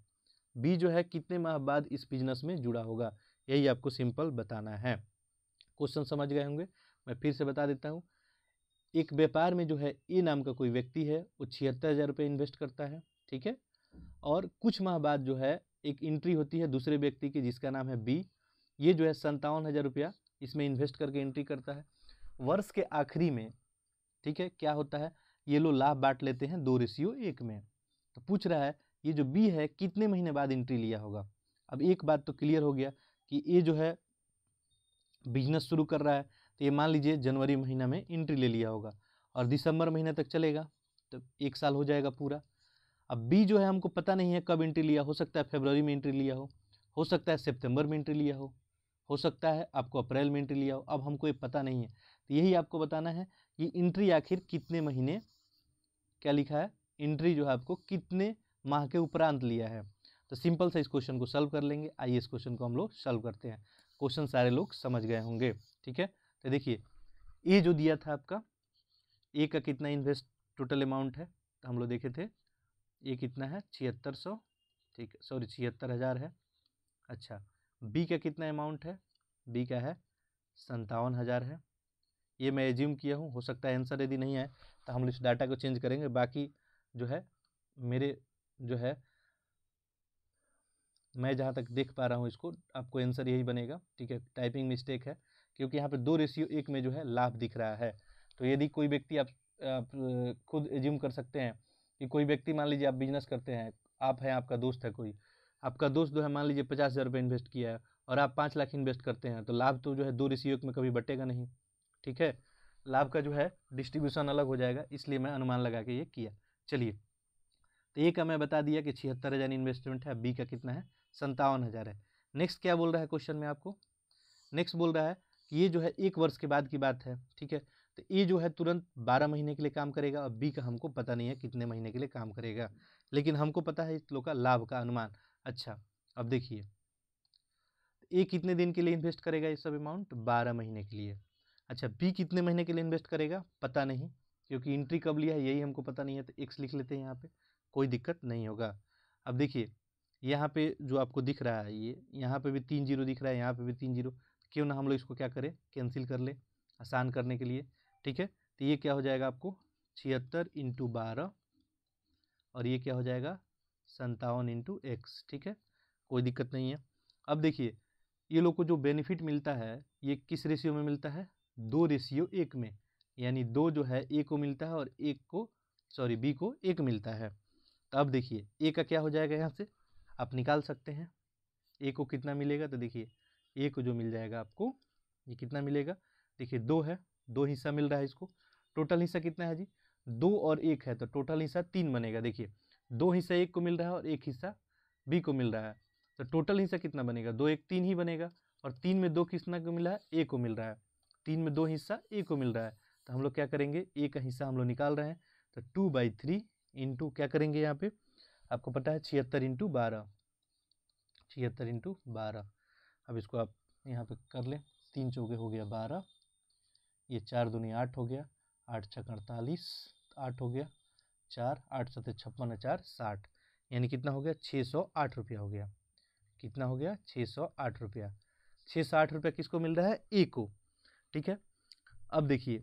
बी जो है कितने माह बाद इस बिजनेस में जुड़ा होगा यही आपको सिंपल बताना है क्वेश्चन समझ गए होंगे मैं फिर से बता देता हूँ एक व्यापार में जो है ए नाम का कोई व्यक्ति है वो छिहत्तर हज़ार रुपये इन्वेस्ट करता है ठीक है और कुछ माह बाद जो है एक एंट्री होती है दूसरे व्यक्ति की जिसका नाम है बी ये जो है संतावन हज़ार रुपया इसमें इन्वेस्ट करके एंट्री करता है वर्ष के आखिरी में ठीक है क्या होता है ये लोग लाभ बांट लेते हैं दो रेशियो एक में तो पूछ रहा है ये जो बी है कितने महीने बाद एंट्री लिया होगा अब एक बात तो क्लियर हो गया कि ये जो है बिजनेस शुरू कर रहा है तो ये मान लीजिए जनवरी महीना में इंट्री ले लिया होगा और दिसंबर महीने तक चलेगा तो एक साल हो जाएगा पूरा अब बी जो है हमको पता नहीं है कब इंट्री लिया हो सकता है फेबररी में एंट्री लिया हो हो सकता है सितंबर में एंट्री लिया हो हो सकता है आपको अप्रैल में इंट्री लिया हो अब हमको ये पता नहीं है तो यही आपको बताना है कि इंट्री आखिर कितने महीने क्या लिखा है इंट्री जो है आपको कितने माह के उपरांत लिया है तो सिंपल से इस क्वेश्चन को सॉल्व कर लेंगे आइए इस क्वेश्चन को हम लोग सॉल्व करते हैं क्वेश्चन सारे लोग समझ गए होंगे ठीक है तो देखिए ए जो दिया था आपका ए का कितना इन्वेस्ट टोटल अमाउंट है तो हम लोग देखे थे ए कितना है छिहत्तर सौ ठीक है सॉरी छिहत्तर हज़ार है अच्छा बी का कितना अमाउंट है बी का है संतावन हज़ार है ये मैं एज्यूम किया हूँ हो सकता है आंसर यदि नहीं आए तो हम लोग इस डाटा को चेंज करेंगे बाकी जो है मेरे जो है मैं जहाँ तक देख पा रहा हूँ इसको आपको आंसर यही बनेगा ठीक है टाइपिंग मिस्टेक है क्योंकि यहाँ पे दो रेशियो एक में जो है लाभ दिख रहा है तो यदि कोई व्यक्ति आप, आप खुद एज्यूम कर सकते हैं कि कोई व्यक्ति मान लीजिए आप बिजनेस करते हैं आप हैं आपका दोस्त है कोई आपका दोस्त जो है मान लीजिए पचास हज़ार रुपये इन्वेस्ट किया है और आप पाँच लाख इन्वेस्ट करते हैं तो लाभ तो जो है दो रेशियो में कभी बटेगा नहीं ठीक है लाभ का जो है डिस्ट्रीब्यूशन अलग हो जाएगा इसलिए मैं अनुमान लगा के ये किया चलिए तो ए का मैं बता दिया कि छिहत्तर हज़ार इन्वेस्टमेंट है बी का कितना है संतावन हज़ार है नेक्स्ट क्या बोल रहा है क्वेश्चन में आपको नेक्स्ट बोल रहा है ये जो है एक वर्ष के बाद की बात है ठीक है तो ए जो है तुरंत बारह महीने के लिए काम करेगा और बी का हमको पता नहीं है कितने महीने के लिए काम करेगा लेकिन हमको पता है इस लोग का लाभ का अनुमान अच्छा अब देखिए ए कितने दिन के लिए इन्वेस्ट करेगा ये सब अमाउंट बारह महीने के लिए अच्छा बी कितने महीने के लिए इन्वेस्ट करेगा पता नहीं क्योंकि इंट्री कब लिया है यही हमको पता नहीं है तो एक्स लिख लेते हैं यहाँ पे कोई दिक्कत नहीं होगा अब देखिए यहाँ पे जो आपको दिख रहा है ये यहाँ पे भी तीन जीरो दिख रहा है यहाँ पे भी तीन जीरो क्यों ना हम लोग इसको क्या करें कैंसिल कर लें आसान करने के लिए ठीक है तो ये क्या हो जाएगा आपको छिहत्तर इंटू बारह और ये क्या हो जाएगा संतावन इंटू एक्स ठीक है कोई दिक्कत नहीं है अब देखिए ये लोग को जो बेनिफिट मिलता है ये किस रेशियो में मिलता है दो रेशियो एक में यानी दो जो है ए को मिलता है और एक को सॉरी बी को एक मिलता है तो अब देखिए ए का क्या हो जाएगा यहाँ से आप निकाल सकते हैं ए को कितना मिलेगा तो देखिए ए को जो मिल जाएगा आपको ये कितना मिलेगा देखिए दो है दो हिस्सा मिल रहा है इसको टोटल हिस्सा कितना है जी दो और एक है तो टोटल हिस्सा तीन बनेगा देखिए दो हिस्सा एक को मिल रहा है और एक हिस्सा बी को मिल रहा है तो टोटल हिस्सा कितना बनेगा दो एक तीन ही बनेगा और तीन में दो किसना को मिला है ए को मिल रहा है तीन में दो हिस्सा ए को मिल रहा है तो हम लोग क्या करेंगे ए का हिस्सा हम लोग निकाल रहे हैं तो टू बाई थ्री इंटू क्या करेंगे यहाँ पे आपको पता है छिहत्तर इंटू बारह छिहत्तर इंटू बारह अब इसको आप यहाँ पे कर लें तीन चौके हो गया बारह ये चार दुनिया आठ हो गया आठ छः अड़तालीस आठ हो गया चार आठ सत्य छप्पन चार साठ यानी कितना हो गया छः सौ आठ रुपया हो गया कितना हो गया छः सौ आठ रुपया छः सौ आठ रुपया किसको मिल रहा है ए को ठीक है अब देखिए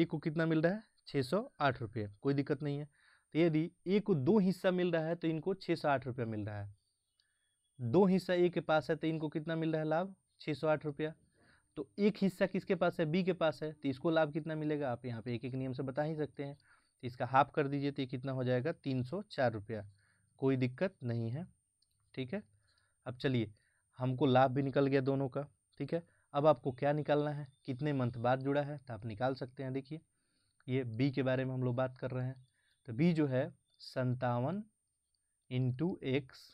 ए को कितना मिल रहा है छः सौ आठ रुपये कोई दिक्कत नहीं है तो यदि ए को दो हिस्सा मिल रहा है तो इनको छः सौ आठ रुपया मिल रहा है दो हिस्सा ए के पास है तो इनको कितना मिल रहा है लाभ छः सौ आठ रुपया तो एक हिस्सा किसके पास है बी के पास है तो इसको लाभ कितना मिलेगा आप यहाँ पे एक एक नियम से बता ही सकते हैं तो इसका हाफ कर दीजिए तो ये कितना हो जाएगा तीन सौ चार रुपया कोई दिक्कत नहीं है ठीक है अब चलिए हमको लाभ भी निकल गया दोनों का ठीक है अब आपको क्या निकालना है कितने मंथ बाद जुड़ा है तो आप निकाल सकते हैं देखिए ये बी के बारे में हम लोग बात कर रहे हैं तो बी जो है संतावन इंटू एक्स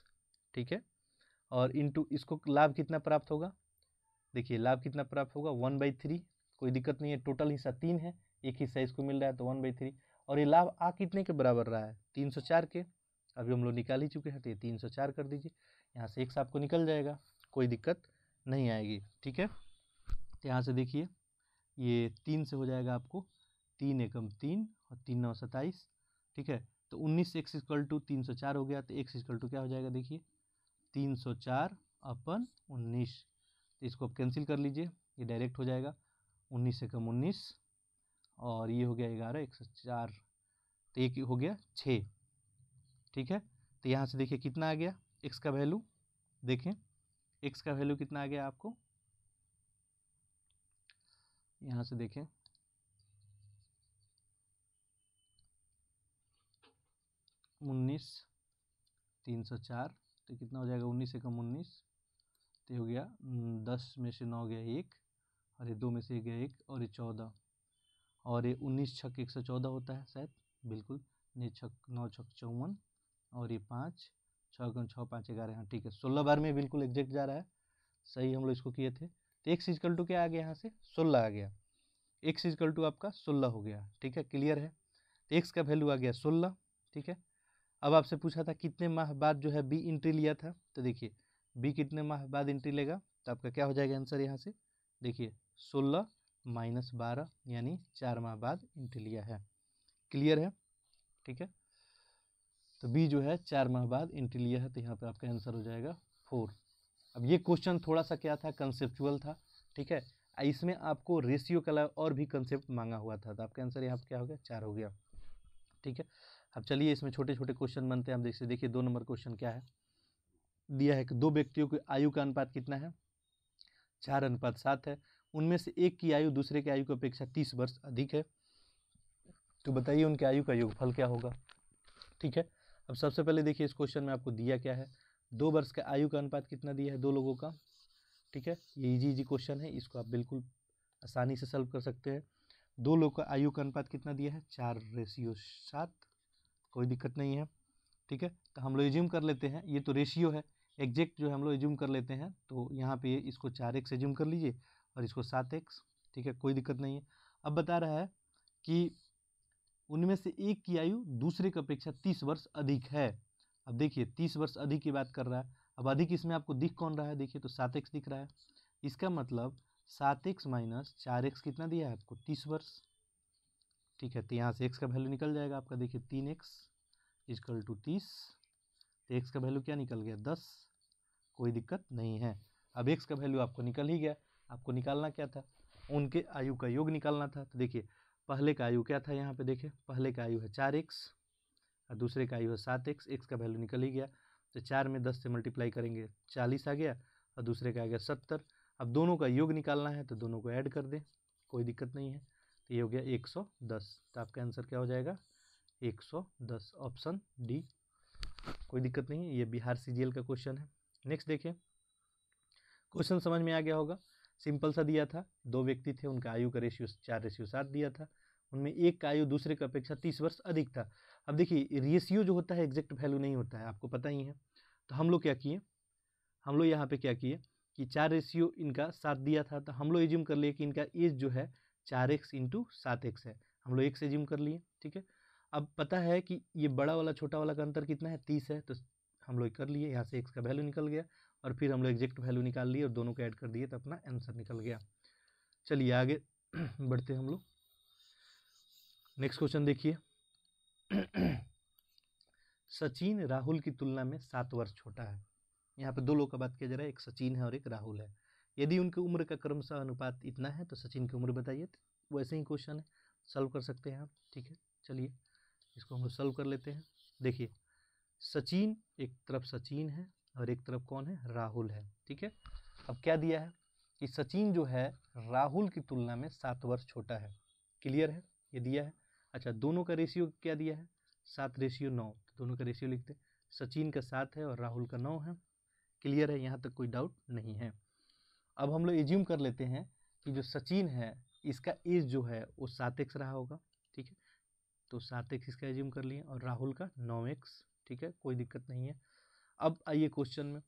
ठीक है और इनटू इसको लाभ कितना प्राप्त होगा देखिए लाभ कितना प्राप्त होगा वन बाई थ्री कोई दिक्कत नहीं है टोटल हिस्सा तीन है एक हिस्सा इसको मिल रहा है तो वन बाई थ्री और ये लाभ आ कितने के बराबर रहा है तीन सौ चार के अभी हम लोग निकाल ही चुके हैं तो ये तीन सौ चार कर दीजिए यहाँ से एक एक्स आपको निकल जाएगा कोई दिक्कत नहीं आएगी ठीक है तो यहाँ से देखिए ये तीन से हो जाएगा आपको तीन एकम तीन और तीन नौ सत्ताईस ठीक है तो उन्नीस एक्स इक्वल टू तीन सौ चार हो गया तो एक्स इक्वल टू क्या हो जाएगा देखिए तीन सौ चार अपन उन्नीस तो इसको आप कैंसिल कर लीजिए ये डायरेक्ट हो जाएगा उन्नीस से कम उन्नीस और ये हो गया ग्यारह एक सौ चार तो एक हो गया छः ठीक है तो यहाँ से देखिए कितना आ गया एक्स का वैल्यू देखें एक्स का वैल्यू कितना आ गया आपको यहाँ से देखें उन्नीस तीन सौ चार तो कितना हो जाएगा उन्नीस से कम उन्नीस तो ये हो गया दस में से नौ गया एक और ये दो में से गया एक और ये चौदह और ये उन्नीस छक एक सौ चौदह होता है शायद बिल्कुल नहीं छक नौ छक चौवन और ये पाँच छः कम छः पाँच ग्यारह हाँ ठीक है सोलह बार में बिल्कुल एग्जैक्ट जा रहा है सही हम लोग इसको किए थे तो एक सीजकल टू क्या आ गया यहाँ से सोलह आ गया एक सीजकल टू आपका सोलह हो गया ठीक है क्लियर है तो एक्स का वैल्यू आ गया सोलह ठीक है अब आपसे पूछा था कितने माह बाद जो है बी इंट्री लिया था तो देखिए बी कितने माह बाद इंट्री लेगा तो आपका क्या हो जाएगा आंसर यहाँ से देखिए सोलह माइनस बारह यानी चार माह बाद इंट्री लिया है क्लियर है ठीक है तो बी जो है चार माह बाद इंट्री लिया है तो यहाँ पर आपका आंसर हो जाएगा फोर अब ये क्वेश्चन थोड़ा सा क्या था कंसेप्चुअल था ठीक है इसमें आपको रेशियो का और भी कंसेप्ट मांगा हुआ था तो आपका आंसर यहाँ पर क्या हो गया चार हो गया ठीक है अब चलिए इसमें छोटे छोटे क्वेश्चन बनते हैं आप देखिए देखिए दो नंबर क्वेश्चन क्या है दिया है कि दो व्यक्तियों की आयु का अनुपात कितना है चार अनुपात सात है उनमें से एक की आयु दूसरे की आयु की अपेक्षा तीस वर्ष अधिक है तो बताइए उनके आयु का योगफल क्या होगा ठीक है अब सबसे पहले देखिए इस क्वेश्चन में आपको दिया क्या है दो वर्ष का आयु का अनुपात कितना दिया है दो लोगों का ठीक है ये इजी इजी क्वेश्चन है इसको आप बिल्कुल आसानी से सॉल्व कर सकते हैं दो लोगों का आयु का अनुपात कितना दिया है चार रेशियो सात कोई दिक्कत नहीं है ठीक है तो हम लोग एज्यूम कर लेते हैं ये तो रेशियो है एग्जैक्ट जो है हम लोग एज्यूम कर लेते हैं तो यहाँ पे इसको चार एक्स एज्यूम कर लीजिए और इसको सात एक्स ठीक है कोई दिक्कत नहीं है अब बता रहा है कि उनमें से एक की आयु दूसरे की अपेक्षा तीस वर्ष अधिक है अब देखिए तीस वर्ष अधिक की बात कर रहा है अब अधिक इसमें आपको दिख कौन रहा है देखिए तो सात एक्स दिख रहा है इसका मतलब सात एक्स माइनस चार एक्स कितना दिया है आपको तीस वर्ष ठीक है तो यहाँ से एक्स का वैल्यू निकल जाएगा आपका देखिए तीन एक्स इजकल टू तीस तो एक्स का वैल्यू क्या निकल गया दस कोई दिक्कत नहीं है अब एक्स का वैल्यू आपको निकल ही गया आपको निकालना क्या था उनके आयु का योग निकालना था तो देखिए पहले का आयु क्या था यहाँ पे देखिए पहले का आयु है चार एक्स और दूसरे का आयु है सात एक्स एक्स का वैल्यू निकल ही गया तो चार में दस से मल्टीप्लाई करेंगे चालीस आ गया और दूसरे का आ गया सत्तर अब दोनों का योग निकालना है तो दोनों को ऐड कर दें कोई दिक्कत नहीं है तो ये हो गया एक सौ दस तो आपका आंसर क्या हो जाएगा एक सौ दस ऑप्शन डी कोई दिक्कत नहीं है ये बिहार सी का क्वेश्चन है नेक्स्ट देखिए क्वेश्चन समझ में आ गया होगा सिंपल सा दिया था दो व्यक्ति थे उनका आयु का रेशियो चार रेशियो सात दिया था उनमें एक का आयु दूसरे की अपेक्षा तीस वर्ष अधिक था अब देखिए रेशियो जो होता है एग्जैक्ट वैल्यू नहीं होता है आपको पता ही है तो हम लोग क्या किए हम लोग यहाँ पे क्या किए कि चार रेशियो इनका सात दिया था तो हम लोग एज्यूम कर लिए कि इनका एज जो है चार एक्स इंटू सात एक्स है हम लोग एक से जिम कर लिए ठीक है अब पता है कि ये बड़ा वाला छोटा वाला का अंतर कितना है तीस है तो हम लोग कर लिए यहाँ से एक्स का वैल्यू निकल गया और फिर हम लोग एग्जैक्ट वैल्यू निकाल लिए और दोनों को ऐड कर दिए तो अपना आंसर निकल गया चलिए आगे *clears throat* बढ़ते हम लोग नेक्स्ट क्वेश्चन देखिए *clears throat* सचिन राहुल की तुलना में सात वर्ष छोटा है यहाँ पे दो लोग का बात किया जा रहा है एक सचिन है और एक राहुल है यदि उनकी उम्र का क्रमशः अनुपात इतना है तो सचिन की उम्र बताइए तो वैसे ही क्वेश्चन है सॉल्व कर सकते हैं आप ठीक है चलिए इसको हम लोग सॉल्व कर लेते हैं देखिए सचिन एक तरफ सचिन है और एक तरफ कौन है राहुल है ठीक है अब क्या दिया है कि सचिन जो है राहुल की तुलना में सात वर्ष छोटा है क्लियर है ये दिया है अच्छा दोनों का रेशियो क्या दिया है सात रेशियो नौ तो दोनों का रेशियो लिखते सचिन का सात है और राहुल का नौ है क्लियर है यहाँ तक कोई डाउट नहीं है अब हम लोग एज्यूम कर लेते हैं कि जो सचिन है इसका एज जो है वो सात एक्स रहा होगा ठीक है तो सात एक्स इसका एज्यूम कर लिए और राहुल का नौ एक्स ठीक है कोई दिक्कत नहीं है अब आइए क्वेश्चन में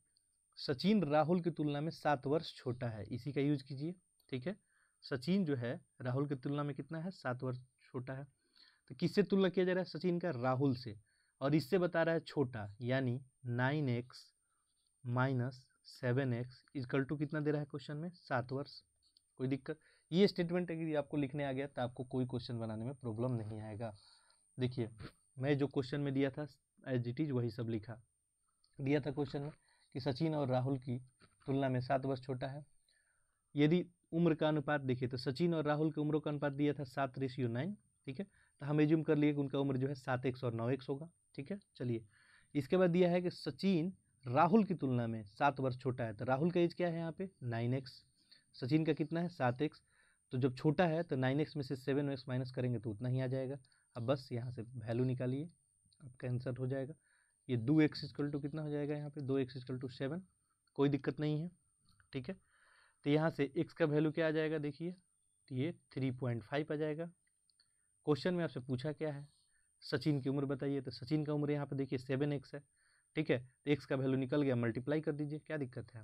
सचिन राहुल की तुलना में सात वर्ष छोटा है इसी का यूज कीजिए ठीक है सचिन जो है राहुल की तुलना में कितना है सात वर्ष छोटा है तो किससे तुलना किया जा रहा है सचिन का राहुल से और इससे बता रहा है छोटा यानी nine x minus seven x is equal to कितना दे रहा है क्वेश्चन में सात वर्ष कोई दिक्कत ये स्टेटमेंट यदि आपको लिखने आ गया तो आपको कोई क्वेश्चन बनाने में प्रॉब्लम नहीं आएगा देखिए मैं जो क्वेश्चन में दिया था एज इट इज वही सब लिखा दिया था क्वेश्चन में कि सचिन और राहुल की तुलना में सात वर्ष छोटा है यदि उम्र का अनुपात देखिए तो सचिन और राहुल की उम्रों का अनुपात दिया था सात रेशियो नाइन ठीक है तो हम एज्यूम कर लिए कि उनका उम्र जो है सात एक्स और नौ एक्स होगा ठीक है चलिए इसके बाद दिया है कि सचिन राहुल की तुलना में सात वर्ष छोटा है तो राहुल का एज क्या है यहाँ पे नाइन एक्स सचिन का कितना है सात एक्स तो जब छोटा है तो नाइन एक्स में से सेवन एक्स माइनस करेंगे तो उतना ही आ जाएगा अब बस यहाँ से वैल्यू निकालिए आपका आंसर हो जाएगा ये दो एक्स इजकल टू कितना हो जाएगा यहाँ पे दो एक्स इजकल टू सेवन कोई दिक्कत नहीं है ठीक है तो यहाँ से एक्स का वैल्यू क्या आ जाएगा देखिए तो ये थ्री पॉइंट फाइव आ जाएगा क्वेश्चन में आपसे पूछा क्या है सचिन की उम्र बताइए तो सचिन का उम्र यहाँ पे देखिए सेवन एक्स है ठीक है तो एक्स का वैल्यू निकल गया मल्टीप्लाई कर दीजिए क्या दिक्कत है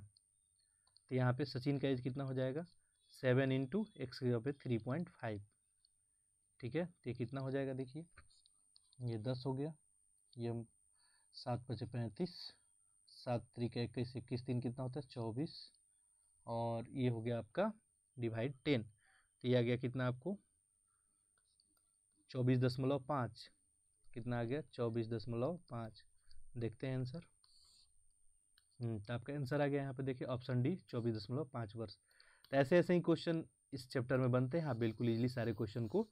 तो यहाँ पे सचिन का एज कितना हो जाएगा सेवन इंटू एक्स की जगह पे थ्री पॉइंट फाइव ठीक है तो ये कितना हो जाएगा देखिए ये दस हो गया ये सात पचे पैंतीस सात तरीका इक्कीस इक्कीस तीन कितना होता है चौबीस और ये हो गया आपका डिवाइड टेन तो ये आ गया कितना आपको चौबीस दशमलव पाँच कितना आ गया चौबीस दशमलव पाँच देखते हैं आंसर हम्म, तो आपका आंसर आ गया यहाँ पे देखिए ऑप्शन डी चौबीस दशमलव पाँच वर्ष तो ऐसे ऐसे ही क्वेश्चन इस चैप्टर में बनते हैं आप बिल्कुल इजीली सारे क्वेश्चन को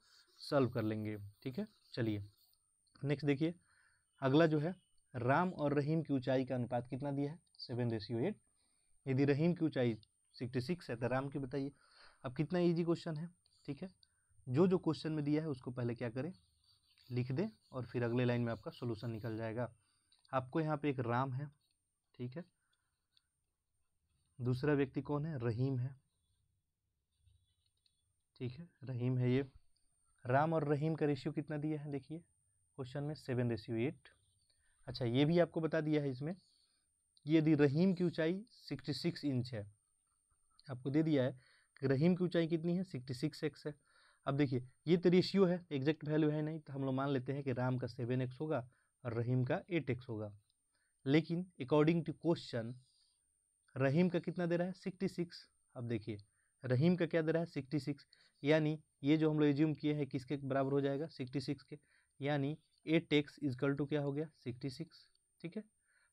सॉल्व कर लेंगे ठीक है चलिए नेक्स्ट देखिए अगला जो है राम और रहीम की ऊंचाई का अनुपात कितना दिया है सेवन रेशियो एट यदि रहीम की ऊंचाई सिक्सटी सिक्स है तो राम की बताइए अब कितना ईजी क्वेश्चन है ठीक है जो जो क्वेश्चन में दिया है उसको पहले क्या करें लिख दें और फिर अगले लाइन में आपका सोल्यूशन निकल जाएगा आपको यहाँ पे एक राम है ठीक है दूसरा व्यक्ति कौन है रहीम है ठीक है रहीम है ये राम और रहीम का रेशियो कितना दिया है देखिए क्वेश्चन में सेवन रेशियो एट अच्छा ये भी आपको बता दिया है इसमें यदि रहीम की ऊंचाई सिक्सटी सिक्स इंच है आपको दे दिया है कि रहीम की ऊंचाई कितनी है सिक्सटी सिक्स एक्स है अब देखिए ये तो रेशियो है एग्जैक्ट वैल्यू है नहीं तो हम लोग मान लेते हैं कि राम का सेवन एक्स होगा और रहीम का एट एक्स होगा लेकिन अकॉर्डिंग टू क्वेश्चन रहीम का कितना दे रहा है सिक्सटी सिक्स अब देखिए रहीम का क्या दे रहा है सिक्सटी सिक्स यानी ये जो हम लोग एज्यूम किए हैं किसके बराबर हो जाएगा सिक्सटी सिक्स के यानी एट एक्स इजकल टू क्या हो गया सिक्सटी सिक्स ठीक है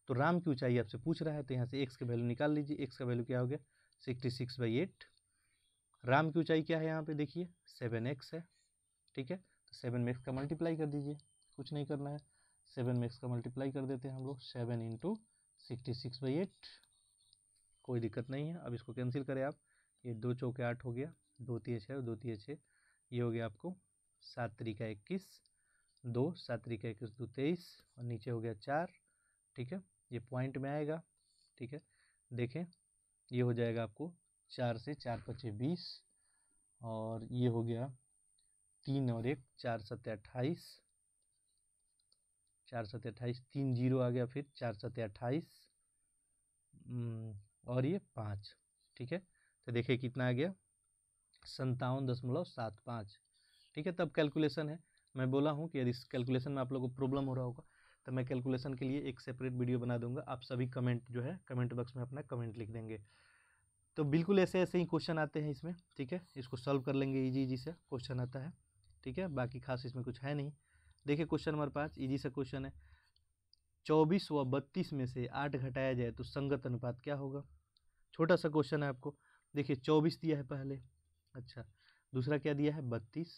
तो राम की ऊंचाई आपसे पूछ रहा है तो यहाँ से एक्स का वैल्यू निकाल लीजिए एक्स का वैल्यू क्या हो गया sixty six by eight Ram की ऊंचाई क्या है यहाँ पे देखिए सेवन एक्स है ठीक है तो सेवन में एक्स का मल्टीप्लाई कर दीजिए कुछ नहीं करना है सेवन में एक्स का मल्टीप्लाई कर देते हैं हम लोग seven into sixty six by eight कोई दिक्कत नहीं है अब इसको कैंसिल करें आप ये दो चौके आठ हो गया दो तीय छः दो तीय छः ये हो गया आपको सात तरीका इक्कीस दो सात तरीका इक्कीस दो तेईस और नीचे हो गया चार ठीक है ये पॉइंट में आएगा ठीक है देखें ये हो जाएगा आपको चार से चार पचे बीस और ये हो गया तीन और एक चार सत्य अट्ठाईस चार सत अट्ठाईस तीन जीरो आ गया फिर चार सत्य अट्ठाईस हम्म, और ये पाँच ठीक है तो देखिए कितना आ गया संतावन दशमलव सात पाँच ठीक है तब कैलकुलेशन है मैं बोला हूँ कि यदि इस कैलकुलेशन में आप लोगों को प्रॉब्लम हो रहा होगा तो मैं कैलकुलेशन के लिए एक सेपरेट वीडियो बना दूंगा आप सभी कमेंट जो है कमेंट बॉक्स में अपना कमेंट लिख देंगे तो बिल्कुल ऐसे ऐसे ही क्वेश्चन आते हैं इसमें ठीक है इसको सॉल्व कर लेंगे ईजी ईजी से क्वेश्चन आता है ठीक है बाकी खास इसमें कुछ है नहीं देखिए क्वेश्चन नंबर पाँच इजी सा क्वेश्चन है चौबीस व बत्तीस में से आठ घटाया जाए तो संगत अनुपात क्या होगा छोटा सा क्वेश्चन है आपको देखिए चौबीस दिया है पहले अच्छा दूसरा क्या दिया है बत्तीस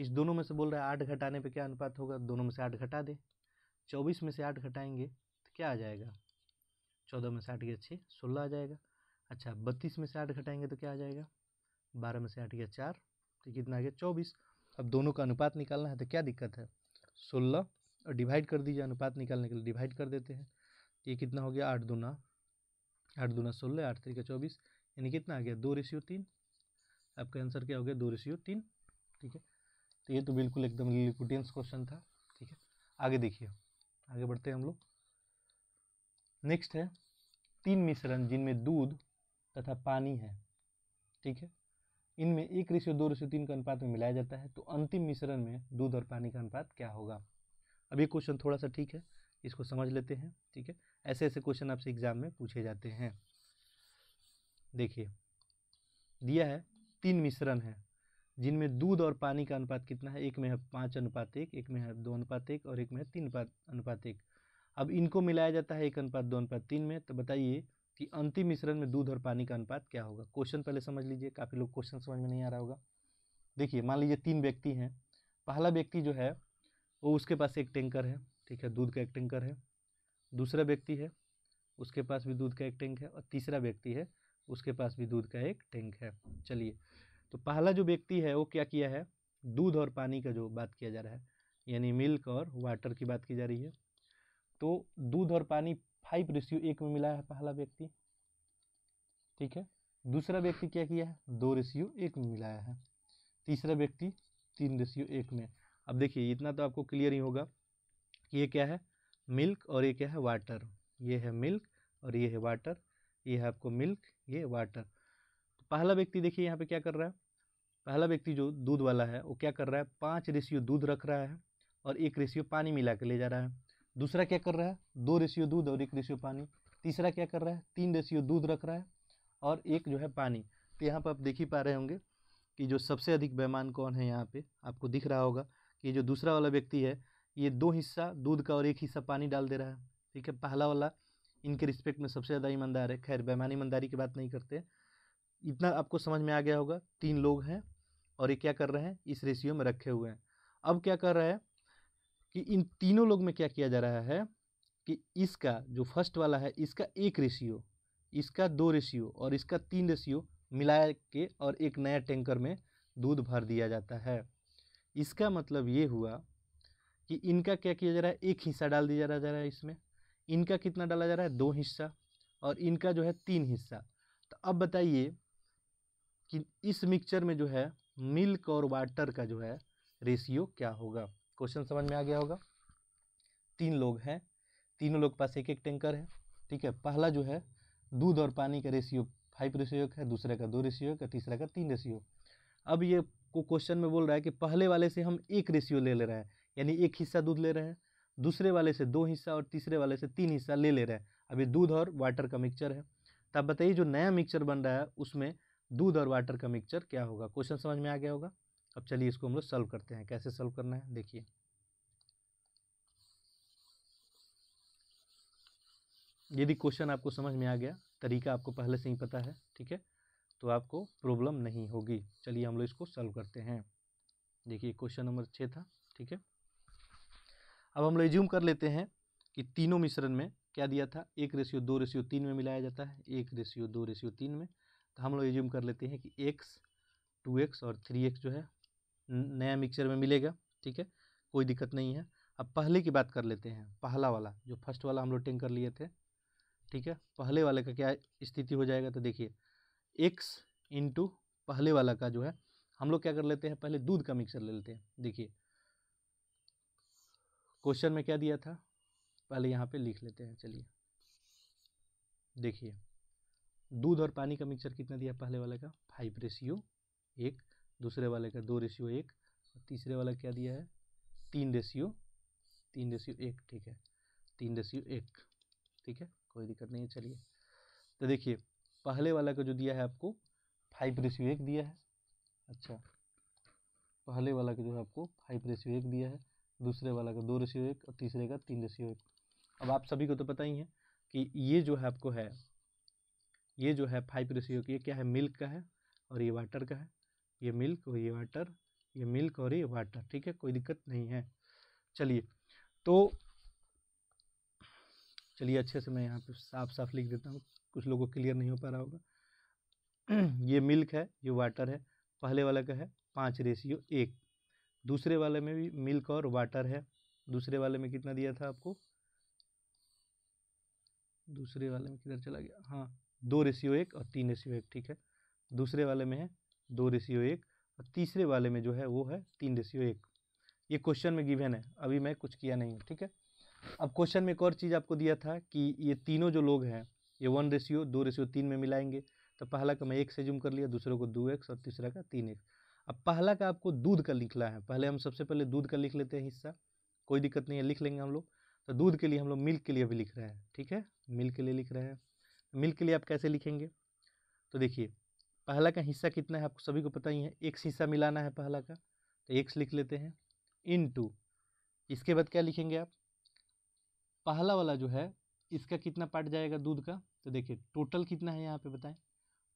इस दोनों में से बोल रहा है आठ घटाने पे क्या अनुपात होगा दोनों में से आठ घटा दें चौबीस में से आठ घटाएंगे तो क्या आ जाएगा चौदह में से आठ गया छः सोलह आ जाएगा अच्छा बत्तीस में से आठ घटाएंगे तो क्या आ जाएगा बारह में से आठ गया चार तो कितना आ गया चौबीस अब दोनों का अनुपात निकालना है तो क्या दिक्कत है सोलह और डिवाइड कर दीजिए अनुपात निकालने के लिए डिवाइड कर देते हैं ये कितना हो गया आठ दूना आठ दूना सोलह आठ तरीका चौबीस यानी कितना आ गया दो रेशियो तीन आपका आंसर क्या हो गया दो रेशियो तीन ठीक है तो ये तो बिल्कुल एकदम लिक्विडेंस क्वेश्चन था ठीक है आगे देखिए आगे बढ़ते हैं हम लोग नेक्स्ट है तीन मिश्रण जिनमें दूध तथा पानी है ठीक है इनमें एक रेशियो दो रेशियो तीन का अनुपात में मिलाया जाता है तो अंतिम मिश्रण में दूध और पानी का अनुपात क्या होगा अभी क्वेश्चन थोड़ा सा ठीक है इसको समझ लेते हैं ठीक है ऐसे ऐसे क्वेश्चन आपसे एग्जाम में पूछे जाते हैं देखिए दिया है तीन मिश्रण है जिनमें दूध और पानी का अनुपात कितना है एक में है पाँच अनुपात एक एक में है दो अनुपात एक और एक में है तीन अनुपात एक अब इनको मिलाया जाता है एक अनुपात दो अनुपात तीन में तो बताइए कि अंतिम मिश्रण में दूध और पानी का अनुपात क्या होगा क्वेश्चन पहले समझ लीजिए काफ़ी लोग क्वेश्चन समझ में नहीं आ रहा होगा देखिए मान लीजिए तीन व्यक्ति हैं पहला व्यक्ति जो है वो उसके पास एक टैंकर है ठीक है दूध का एक टैंकर है दूसरा व्यक्ति है उसके पास भी दूध का एक टैंक है और तीसरा व्यक्ति है उसके पास भी दूध का एक टैंक है चलिए तो पहला जो व्यक्ति है वो क्या किया है दूध और पानी का जो बात किया जा रहा है यानी मिल्क और वाटर की बात की जा रही है तो दूध और पानी फाइव रेशियो एक में मिला है पहला व्यक्ति ठीक है दूसरा व्यक्ति क्या किया है दो रेशियो एक में मिलाया है तीसरा व्यक्ति तीन रेशियो एक में अब देखिए इतना तो आपको क्लियर ही होगा कि ये क्या है मिल्क और ये क्या है वाटर ये है मिल्क और ये है वाटर ये है आपको मिल्क ये वाटर तो पहला व्यक्ति देखिए यहाँ पे क्या कर रहा है पहला व्यक्ति जो दूध वाला है वो क्या कर रहा है पाँच रेशियो दूध रख रहा है और एक रेशियो पानी मिला के ले जा रहा है दूसरा क्या कर रहा है दो रेशियो दूध और एक रेशियो पानी तीसरा क्या कर रहा है तीन रेशियो दूध रख रहा है और एक जो है पानी तो यहाँ पर आप देख ही पा रहे होंगे कि जो सबसे अधिक बेमान कौन है यहाँ पे आपको दिख रहा होगा कि जो दूसरा वाला व्यक्ति है ये दो हिस्सा दूध का और एक हिस्सा पानी डाल दे रहा है ठीक है पहला वाला इनके रिस्पेक्ट में सबसे ज़्यादा ईमानदार है खैर बेमान ईमानदारी की बात नहीं करते इतना आपको समझ में आ गया होगा तीन लोग हैं और ये क्या कर रहे हैं इस रेशियो में रखे हुए हैं अब क्या कर रहा है कि इन तीनों लोग में क्या किया जा रहा है कि इसका जो फर्स्ट वाला है इसका एक रेशियो इसका दो रेशियो और इसका तीन रेशियो मिला के और एक नया टैंकर में दूध भर दिया जाता है इसका मतलब ये हुआ कि इनका क्या किया जा रहा है एक हिस्सा डाल दिया जा रहा है इसमें इनका कितना डाला जा रहा है दो हिस्सा और इनका जो है तीन हिस्सा तो अब बताइए कि इस मिक्सचर में जो है मिल्क और वाटर का जो है रेशियो क्या होगा क्वेश्चन समझ में आ गया होगा तीन लोग हैं तीनों लोग के पास एक एक टैंकर है ठीक है पहला जो है दूध और पानी का रेशियो फाइव रेशियो है दूसरे का दो रेशियो का तीसरा का तीन रेशियो अब ये को क्वेश्चन में बोल रहा है कि पहले वाले से हम एक रेशियो ले ले रहे हैं यानी एक हिस्सा दूध ले रहे हैं दूसरे वाले से दो हिस्सा और तीसरे वाले से तीन हिस्सा ले ले रहे हैं अभी दूध और वाटर का मिक्सचर है तब बताइए जो नया मिक्सचर बन रहा है उसमें दूध और वाटर का मिक्सचर क्या होगा क्वेश्चन समझ में आ गया होगा अब चलिए इसको हम लोग सॉल्व करते हैं कैसे सॉल्व करना है देखिए यदि क्वेश्चन आपको समझ में आ गया तरीका आपको पहले से ही पता है ठीक है तो आपको प्रॉब्लम नहीं होगी चलिए हम लोग इसको सॉल्व करते हैं देखिए क्वेश्चन नंबर छः था ठीक है अब हम लोग एज्यूम कर लेते हैं कि तीनों मिश्रण में क्या दिया था एक रेशियो दो रेशियो तीन में मिलाया जाता है एक रेशियो दो रेशियो तीन में तो हम लोग एज्यूम कर लेते हैं कि एक्स टू एक्स और थ्री एक्स जो है नया मिक्सचर में मिलेगा ठीक है कोई दिक्कत नहीं है अब पहले की बात कर लेते हैं पहला वाला जो फर्स्ट वाला हम लोग टेंकर कर लिए थे ठीक है पहले वाले का क्या स्थिति हो जाएगा तो देखिए एक्स इंटू पहले वाला का जो है हम लोग क्या कर लेते हैं पहले दूध का मिक्सर ले लेते हैं देखिए क्वेश्चन में क्या दिया था पहले यहाँ पे लिख लेते हैं चलिए देखिए दूध और पानी का मिक्सर कितना दिया पहले वाले का फाइव रेशियो एक दूसरे वाले का दो रेशियो एक और तीसरे वाला क्या दिया है तीन रेशियो तीन रेशियो एक ठीक है तीन रेशियो एक ठीक है कोई दिक्कत नहीं है चलिए तो देखिए पहले वाला का जो दिया है आपको फाइव रेशियो एक दिया है अच्छा पहले वाला का जो है आपको फाइव रेशियो एक दिया है दूसरे वाला का दो रेशियो एक और तीसरे का तीन रेशियो एक अब आप सभी को तो पता ही है कि ये जो है आपको है ये जो है फाइव रेशियो की क्या है मिल्क का है और ये वाटर का है ये मिल्क और ये वाटर ये मिल्क और ये वाटर ठीक है कोई दिक्कत नहीं है चलिए तो चलिए अच्छे से मैं यहाँ पे साफ साफ लिख देता हूँ कुछ लोगों को क्लियर नहीं हो पा रहा होगा *clears throat* ये मिल्क है ये वाटर है पहले वाला का है पाँच रेशियो एक दूसरे वाले में भी मिल्क और वाटर है दूसरे वाले में कितना दिया था आपको दूसरे वाले में किधर चला गया हाँ दो रेशियो एक और तीन रेशियो एक ठीक है दूसरे वाले में है दो रेशियो एक और तीसरे वाले में जो है वो है तीन रेशियो एक ये क्वेश्चन में गिवन है अभी मैं कुछ किया नहीं हूँ ठीक है अब क्वेश्चन में एक और चीज़ आपको दिया था कि ये तीनों जो लोग हैं ये वन रेशियो दो रेशियो तीन में मिलाएंगे तो पहला का मैं एक से जूम कर लिया दूसरे को दो एक्स और तीसरा का तीन एक्स अब पहला का आपको दूध का लिखना है पहले हम सबसे पहले दूध का लिख लेते हैं हिस्सा कोई दिक्कत नहीं है लिख लेंगे हम लोग तो दूध के लिए हम लोग मिल्क के लिए भी लिख रहे हैं ठीक है मिल्क के लिए लिख रहे हैं मिल्क तो के लिए आप कैसे लिखेंगे तो देखिए पहला का हिस्सा कितना है आपको सभी को पता ही है एक हिस्सा मिलाना है पहला का तो एक्स लिख लेते हैं इन टू इसके बाद क्या लिखेंगे आप पहला वाला जो है इसका कितना पार्ट जाएगा दूध का तो देखिए टोटल कितना है यहाँ पे बताएं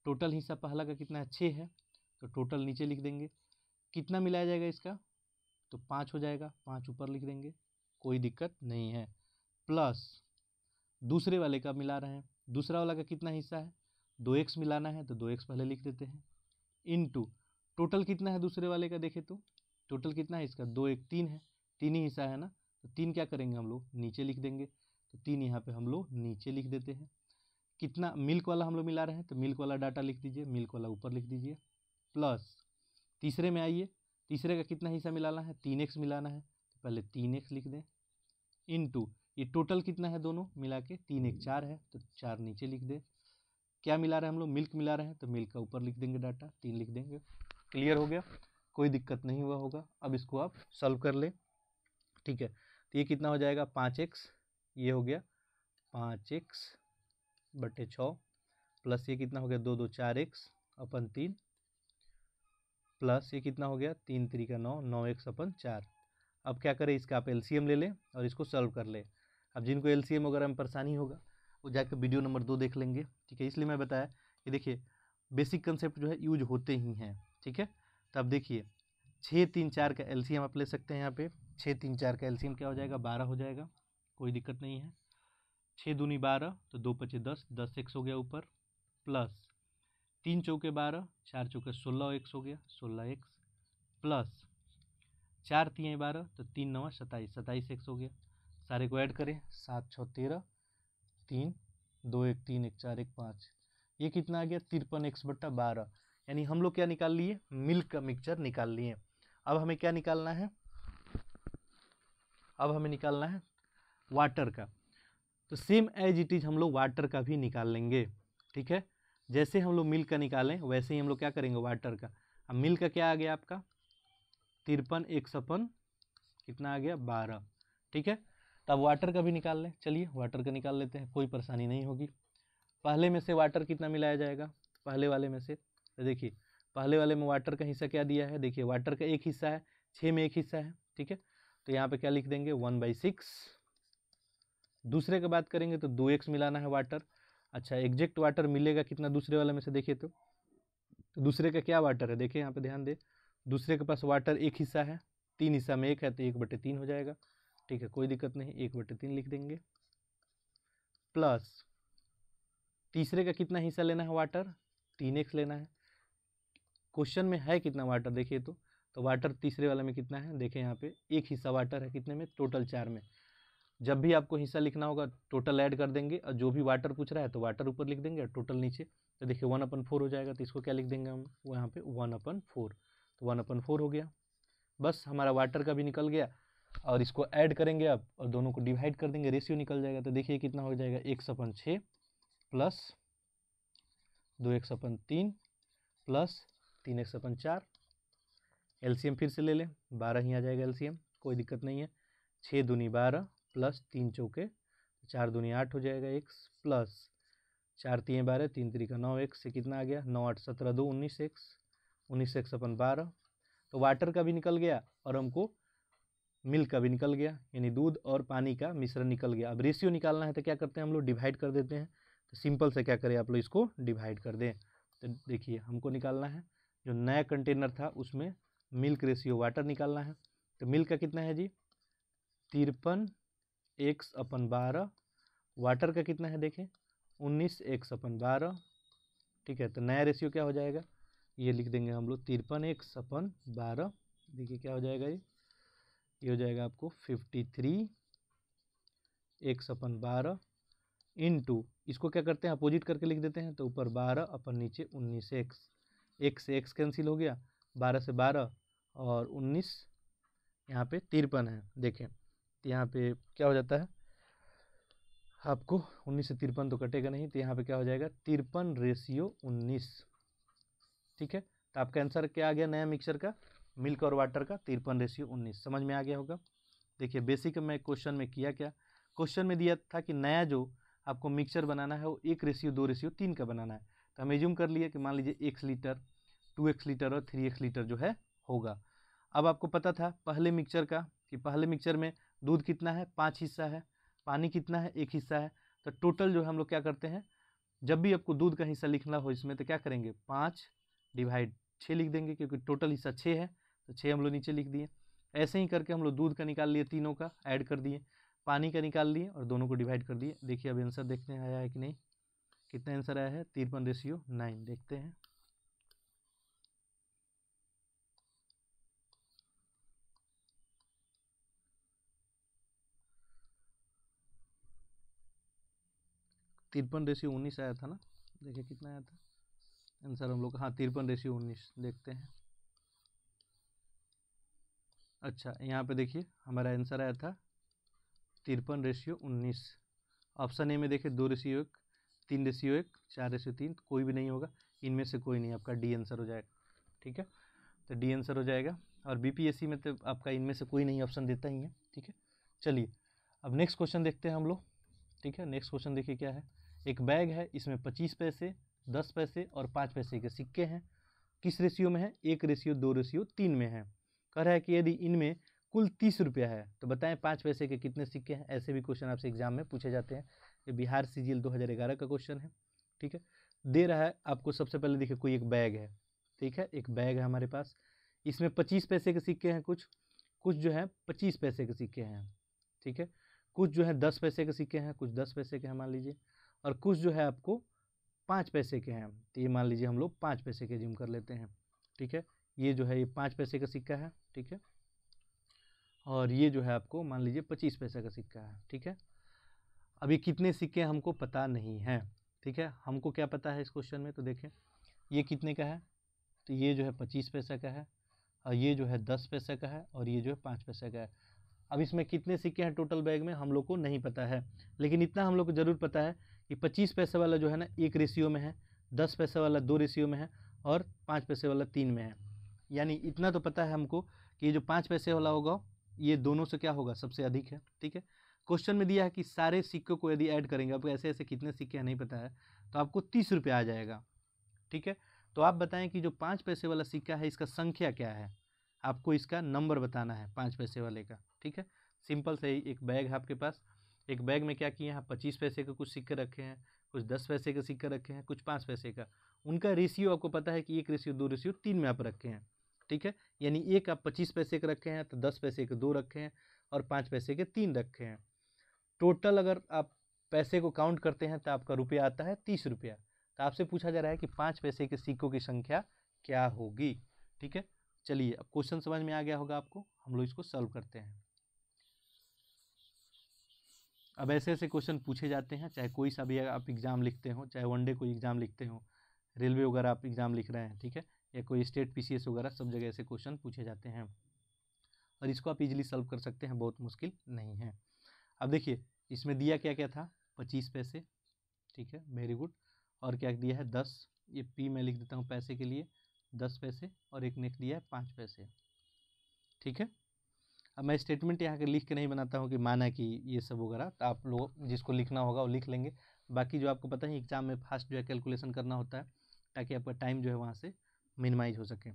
टोटल हिस्सा पहला का कितना है छः है तो टोटल नीचे लिख देंगे कितना मिलाया जाएगा इसका तो पाँच हो जाएगा पाँच ऊपर लिख देंगे कोई दिक्कत नहीं है प्लस दूसरे वाले का मिला रहे हैं दूसरा वाला का कितना हिस्सा है दो एक्स मिलाना है तो दो एक्स पहले लिख देते हैं इन टू टोटल कितना है दूसरे वाले का देखे तो टोटल कितना है इसका दो एक तीन है तीन ही हिस्सा है ना तो तीन क्या करेंगे हम लोग नीचे लिख देंगे तो तीन यहाँ पे हम लोग नीचे लिख देते हैं कितना मिल्क वाला हम लोग मिला रहे हैं तो मिल्क वाला डाटा लिख दीजिए मिल्क वाला ऊपर लिख दीजिए प्लस तीसरे में आइए तीसरे का कितना हिस्सा मिलाना है तीन एक्स मिलाना है तो पहले तीन एक्स लिख दें इन टू ये टोटल कितना है दोनों मिला के तीन एक चार है तो चार नीचे लिख दें क्या मिला रहे हैं हम लोग मिल्क मिला रहे हैं तो मिल्क का ऊपर लिख देंगे डाटा तीन लिख देंगे क्लियर हो गया कोई दिक्कत नहीं हुआ होगा अब इसको आप सॉल्व कर लें ठीक है तो ये कितना हो जाएगा पाँच एक्स ये हो गया पाँच एक्स बटे छः प्लस ये कितना हो गया दो दो चार एक्स अपन तीन प्लस ये कितना हो गया तीन त्री का नौ नौ एक्स अपन चार अब क्या करें इसका आप एलसीएम ले लें और इसको सॉल्व कर लें अब जिनको एलसीएम वगैरह में परेशानी होगा वो जाकर वीडियो नंबर दो देख लेंगे ठीक है इसलिए मैं बताया कि देखिए बेसिक कंसेप्ट जो है यूज होते ही हैं ठीक है तो अब देखिए छः तीन चार का एलसीएम आप ले सकते हैं यहाँ पे छः तीन चार का एलसीएम क्या हो जाएगा बारह हो जाएगा कोई दिक्कत नहीं है छः दूनी बारह तो दो पचे दस दस एक्स हो गया ऊपर प्लस तीन चौके बारह चार चौके सोलह एक्स हो गया सोलह एक्स प्लस चार तीन बारह तो तीन नवा सत्ताईस सताईस एक्स हो गया सारे को ऐड करें सात छः तेरह तीन दो एक तीन एक चार एक पाँच ये कितना आ गया तिरपन एक्स बट्टा बारह यानी हम लोग क्या निकाल लिए मिल्क का मिक्सचर निकाल लिए अब हमें क्या निकालना है अब हमें निकालना है वाटर का तो सेम एज इट इज़ हम लोग वाटर का भी निकाल लेंगे ठीक है जैसे हम लोग मिल्क का निकालें वैसे ही हम लोग क्या करेंगे वाटर का अब मिल्क का क्या आ गया आपका तिरपन एक सपन कितना आ गया बारह ठीक है तब वाटर का भी निकाल लें चलिए वाटर का निकाल लेते हैं कोई परेशानी नहीं होगी पहले में से वाटर कितना मिलाया जाएगा पहले वाले में से तो देखिए पहले वाले में वाटर का हिस्सा क्या दिया है देखिए वाटर का एक हिस्सा है छः में एक हिस्सा है ठीक है तो यहाँ पे क्या लिख देंगे वन बाई सिक्स दूसरे की बात करेंगे तो दो एक्स मिलाना है वाटर अच्छा एग्जैक्ट वाटर मिलेगा कितना दूसरे वाले में से देखिए तो, तो दूसरे का क्या वाटर है देखिए यहाँ पे ध्यान दे दूसरे के पास वाटर एक हिस्सा है तीन हिस्सा में एक है तो एक बटे तीन हो जाएगा ठीक है कोई दिक्कत नहीं एक बटे तीन लिख देंगे प्लस तीसरे का कितना हिस्सा लेना है वाटर तीन एक्स लेना है क्वेश्चन में है कितना वाटर देखिए तो तो वाटर तीसरे वाले में कितना है देखें यहाँ पे एक हिस्सा वाटर है कितने में टोटल चार में जब भी आपको हिस्सा लिखना होगा टोटल ऐड कर देंगे और जो भी वाटर पूछ रहा है तो वाटर ऊपर लिख देंगे और टोटल नीचे तो देखिए वन अपन फोर हो जाएगा तो इसको क्या लिख देंगे हम वो यहाँ पे वन अपन फोर तो वन अपन फोर हो गया बस हमारा वाटर का भी निकल गया और इसको ऐड करेंगे आप और दोनों को डिवाइड कर देंगे रेशियो निकल जाएगा तो देखिए कितना हो जाएगा एक सपन छः प्लस दो एक सपन तीन प्लस तीन एक सपन चार एलसीएम फिर से ले लें बारह ही आ जाएगा एलसीएम कोई दिक्कत नहीं है छः दूनी बारह प्लस तीन चौके चार दूनी आठ हो जाएगा एक प्लस चार तीन बारह तीन तरीका नौ एक से कितना आ गया नौ आठ सत्रह दो उन्नीस एक्स उन्नीस एक सपन बारह तो वाटर का भी निकल गया और हमको मिल्क अभी निकल गया यानी दूध और पानी का मिश्रण निकल गया अब रेशियो निकालना है तो क्या करते हैं हम लोग डिवाइड कर देते हैं तो सिंपल से क्या करें आप लोग इसको डिवाइड कर दें तो देखिए हमको निकालना है जो नया कंटेनर था उसमें मिल्क रेशियो वाटर निकालना है तो मिल्क का कितना है जी तिरपन एक्स अपन बारह वाटर का कितना है देखें उन्नीस एक्स अपन बारह ठीक है तो नया रेशियो क्या हो जाएगा ये लिख देंगे हम लोग तिरपन एक्स अपन बारह देखिए क्या हो जाएगा ये ये हो जाएगा आपको फिफ्टी थ्री एक सपन बारह इंटू इसको क्या करते हैं अपोजिट करके लिख देते हैं तो ऊपर बारह अपन नीचे उन्नीस एक्स एक से एक्स कैंसिल हो गया बारह से बारह और उन्नीस यहाँ पे तिरपन है देखें तो यहाँ पे क्या हो जाता है आपको उन्नीस से तिरपन तो कटेगा नहीं तो यहाँ पे क्या हो जाएगा तिरपन रेशियो उन्नीस ठीक है तो आपका आंसर क्या आ गया नया मिक्सर का मिल्क और वाटर का तिरपन रेशियो उन्नीस समझ में आ गया होगा देखिए बेसिक में क्वेश्चन में किया क्या क्वेश्चन में दिया था कि नया जो आपको मिक्सचर बनाना है वो एक रेशियो दो रेशियो तीन का बनाना है तो हम एज्यूम कर लिए कि मान लीजिए एक लीटर टू एक्स लीटर और थ्री एक्स लीटर जो है होगा अब आपको पता था पहले मिक्सचर का कि पहले मिक्सचर में दूध कितना है पाँच हिस्सा है पानी कितना है एक हिस्सा है तो टोटल जो हम लोग क्या करते हैं जब भी आपको दूध का हिस्सा लिखना हो इसमें तो क्या करेंगे पाँच डिवाइड छः लिख देंगे क्योंकि टोटल हिस्सा छः है तो छः हम लोग नीचे लिख दिए ऐसे ही करके हम लोग दूध का निकाल लिए तीनों का ऐड कर दिए पानी का निकाल लिए और दोनों को डिवाइड कर दिए देखिए अब आंसर देखते हैं आया है कि नहीं कितना आंसर आया है तिरपन रेशियो नाइन देखते हैं तिरपन रेशियो उन्नीस आया था ना देखिए कितना आया था आंसर हम लोग हाँ तिरपन रेशियो उन्नीस देखते हैं अच्छा यहाँ पे देखिए हमारा आंसर आया था तिरपन रेशियो उन्नीस ऑप्शन ए में देखिए दो रेशियो एक तीन रेशियो एक चार रेशियो तीन तो कोई भी नहीं होगा इनमें से कोई नहीं आपका डी आंसर हो जाएगा ठीक है तो डी आंसर हो जाएगा और बीपीएससी में तो आपका इनमें से कोई नहीं ऑप्शन देता ही है ठीक है चलिए अब नेक्स्ट क्वेश्चन देखते हैं हम लोग ठीक है नेक्स्ट क्वेश्चन देखिए क्या है एक बैग है इसमें पच्चीस पैसे दस पैसे और पाँच पैसे के सिक्के हैं किस रेशियो में है एक रेशियो दो रेशियो तीन में है कह रहा है कि यदि इनमें कुल तीस रुपया है तो बताएं पाँच पैसे के कितने सिक्के हैं ऐसे भी क्वेश्चन आपसे एग्जाम में पूछे जाते हैं ये बिहार सी जी का क्वेश्चन है ठीक है दे रहा है आपको सबसे पहले देखिए कोई एक बैग है ठीक है एक बैग है हमारे पास इसमें पच्चीस पैसे के सिक्के हैं कुछ कुछ जो है पच्चीस पैसे के सिक्के हैं ठीक है कुछ जो है दस पैसे के सिक्के हैं कुछ दस पैसे के हैं मान लीजिए और कुछ जो है आपको पाँच पैसे के हैं तो ये मान लीजिए हम लोग पाँच पैसे के जिम कर लेते हैं ठीक है ये जो है ये पाँच पैसे का सिक्का है ठीक है और ये जो है आपको मान लीजिए पच्चीस पैसे का सिक्का है ठीक है अभी कितने सिक्के हमको पता नहीं है ठीक है हमको क्या पता है इस क्वेश्चन में तो देखें ये कितने का है तो ये जो है पच्चीस पैसे का है और ये जो है दस पैसे का है और ये जो है पाँच पैसे का है अब इसमें कितने सिक्के हैं टोटल बैग में हम लोग को नहीं पता है लेकिन इतना हम लोग को ज़रूर पता है कि पच्चीस पैसे वाला जो है ना एक रेशियो में है दस पैसे वाला दो रेशियो में है और पाँच पैसे वाला तीन में है यानी इतना तो पता है हमको कि ये जो पाँच पैसे वाला होगा ये दोनों से क्या होगा सबसे अधिक है ठीक है क्वेश्चन में दिया है कि सारे सिक्कों को यदि ऐड करेंगे आपको ऐसे ऐसे कितने सिक्के हैं नहीं पता है तो आपको तीस रुपये आ जाएगा ठीक है तो आप बताएं कि जो पाँच पैसे वाला सिक्का है इसका संख्या क्या है आपको इसका नंबर बताना है पाँच पैसे वाले का ठीक है सिंपल से एक बैग है आपके पास एक बैग में क्या किए हैं पच्चीस पैसे के कुछ सिक्के रखे हैं कुछ दस पैसे के सिक्के रखे हैं कुछ पाँच पैसे का उनका रेशियो आपको पता है कि एक रेशियो दो रेशियो तीन में आप रखे हैं ठीक है यानी एक आप पच्चीस पैसे के रखे हैं तो दस पैसे के दो रखे हैं और पाँच पैसे के तीन रखे हैं टोटल अगर आप पैसे को काउंट करते हैं तो आपका रुपया आता है तीस रुपया तो आपसे पूछा जा रहा है कि पाँच पैसे के सिक्कों की संख्या क्या होगी ठीक है चलिए अब क्वेश्चन समझ में आ गया होगा आपको हम लोग इसको सॉल्व करते हैं अब ऐसे ऐसे क्वेश्चन पूछे जाते हैं चाहे कोई सा भी आप एग्ज़ाम लिखते हो चाहे वनडे कोई एग्ज़ाम लिखते हो रेलवे वगैरह आप एग्ज़ाम लिख रहे हैं ठीक है या कोई स्टेट पी वगैरह सब जगह ऐसे क्वेश्चन पूछे जाते हैं और इसको आप इजीली सॉल्व कर सकते हैं बहुत मुश्किल नहीं है अब देखिए इसमें दिया क्या क्या था पच्चीस पैसे ठीक है वेरी गुड और क्या दिया है दस ये पी मैं लिख देता हूँ पैसे के लिए दस पैसे और एक ने दिया है पाँच पैसे ठीक है अब मैं स्टेटमेंट यहाँ के लिख के नहीं बनाता हूँ कि माना कि ये सब वगैरह तो आप लोग जिसको लिखना होगा वो लिख लेंगे बाकी जो आपको पता है एग्जाम में फास्ट जो है कैलकुलेशन करना होता है ताकि आपका टाइम जो है वहाँ से मिनिमाइज हो सके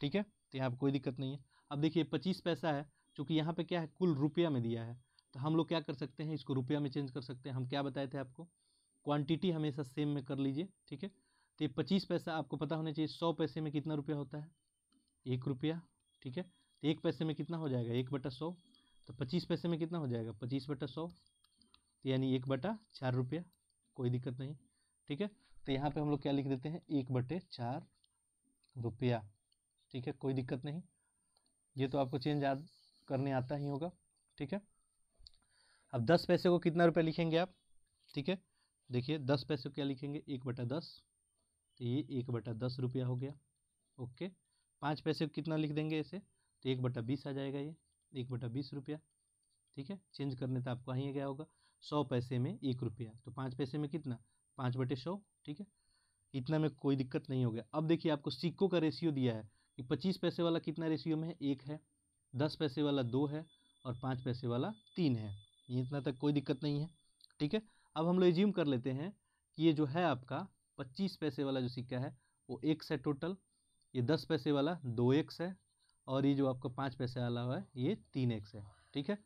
ठीक है तो यहाँ पर कोई दिक्कत नहीं है अब देखिए पच्चीस पैसा है चूँकि यहाँ पर क्या है कुल रुपया में दिया है तो हम लोग क्या कर सकते हैं इसको रुपया में चेंज कर सकते हैं हम क्या बताए थे आपको क्वांटिटी हमेशा सेम में कर लीजिए ठीक है तो ये पच्चीस पैसा आपको पता होना चाहिए सौ पैसे में कितना रुपया होता है एक रुपया ठीक है तो एक पैसे में कितना हो जाएगा एक बटा सौ तो पच्चीस पैसे में कितना हो जाएगा पच्चीस बटा सौ तो यानी एक बटा चार रुपया कोई दिक्कत नहीं ठीक है तो यहाँ पे हम लोग क्या लिख देते हैं एक बटे चार रुपया ठीक है कोई दिक्कत नहीं ये तो आपको चेंज याद करने आता ही होगा ठीक है अब दस पैसे को कितना रुपया लिखेंगे आप ठीक है देखिए दस पैसे को क्या लिखेंगे एक बटा दस तो ये एक बटा दस रुपया हो गया ओके पाँच पैसे को कितना लिख देंगे ऐसे तो एक बटा बीस आ जाएगा ये एक बटा बीस रुपया ठीक है चेंज करने तो आपको आ ही गया होगा सौ पैसे में एक रुपया तो पाँच पैसे में कितना पाँच बटे सौ ठीक है इतना में कोई दिक्कत नहीं हो गया अब देखिए आपको सिक्कों का रेशियो दिया है कि पच्चीस पैसे वाला कितना रेशियो में है एक है दस पैसे वाला दो है और पाँच पैसे वाला तीन है इतना तक कोई दिक्कत नहीं है ठीक है अब हम लोग एज्यूम कर लेते हैं कि ये जो है आपका पच्चीस पैसे वाला जो सिक्का है वो एक्स है टोटल ये दस पैसे वाला दो एक्स है और ये जो आपका पाँच पैसे वाला है ये तीन एक्स है ठीक है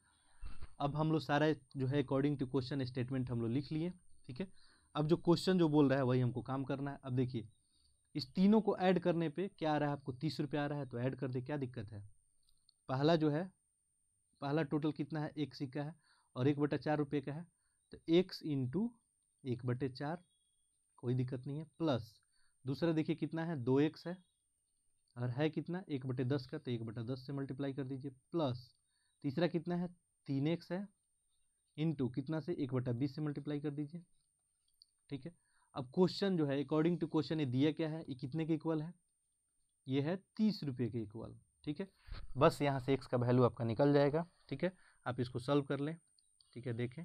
अब हम लोग सारा जो है अकॉर्डिंग टू क्वेश्चन स्टेटमेंट हम लोग लिख लिए ठीक है अब जो क्वेश्चन जो बोल रहा है वही हमको काम करना है अब देखिए इस तीनों को ऐड करने पे क्या आ रहा है आपको तीस रुपये आ रहा है तो ऐड कर दे क्या दिक्कत है पहला जो है पहला टोटल कितना है एक सिक्का है और एक बटा चार रुपये का है तो एक्स इंटू एक बटे चार कोई दिक्कत नहीं है प्लस दूसरा देखिए कितना है दो एक्स है और है कितना एक बटे दस का तो एक बटा दस से मल्टीप्लाई कर दीजिए प्लस तीसरा कितना है तीन एक्स है इंटू कितना से एक बटा बीस से मल्टीप्लाई कर दीजिए ठीक है अब क्वेश्चन जो है अकॉर्डिंग टू क्वेश्चन ये दिया क्या है ये कितने के इक्वल है ये है तीस रुपये के इक्वल ठीक है बस यहाँ से एक्स का वैल्यू आपका निकल जाएगा ठीक है आप इसको सॉल्व कर लें ठीक है देखें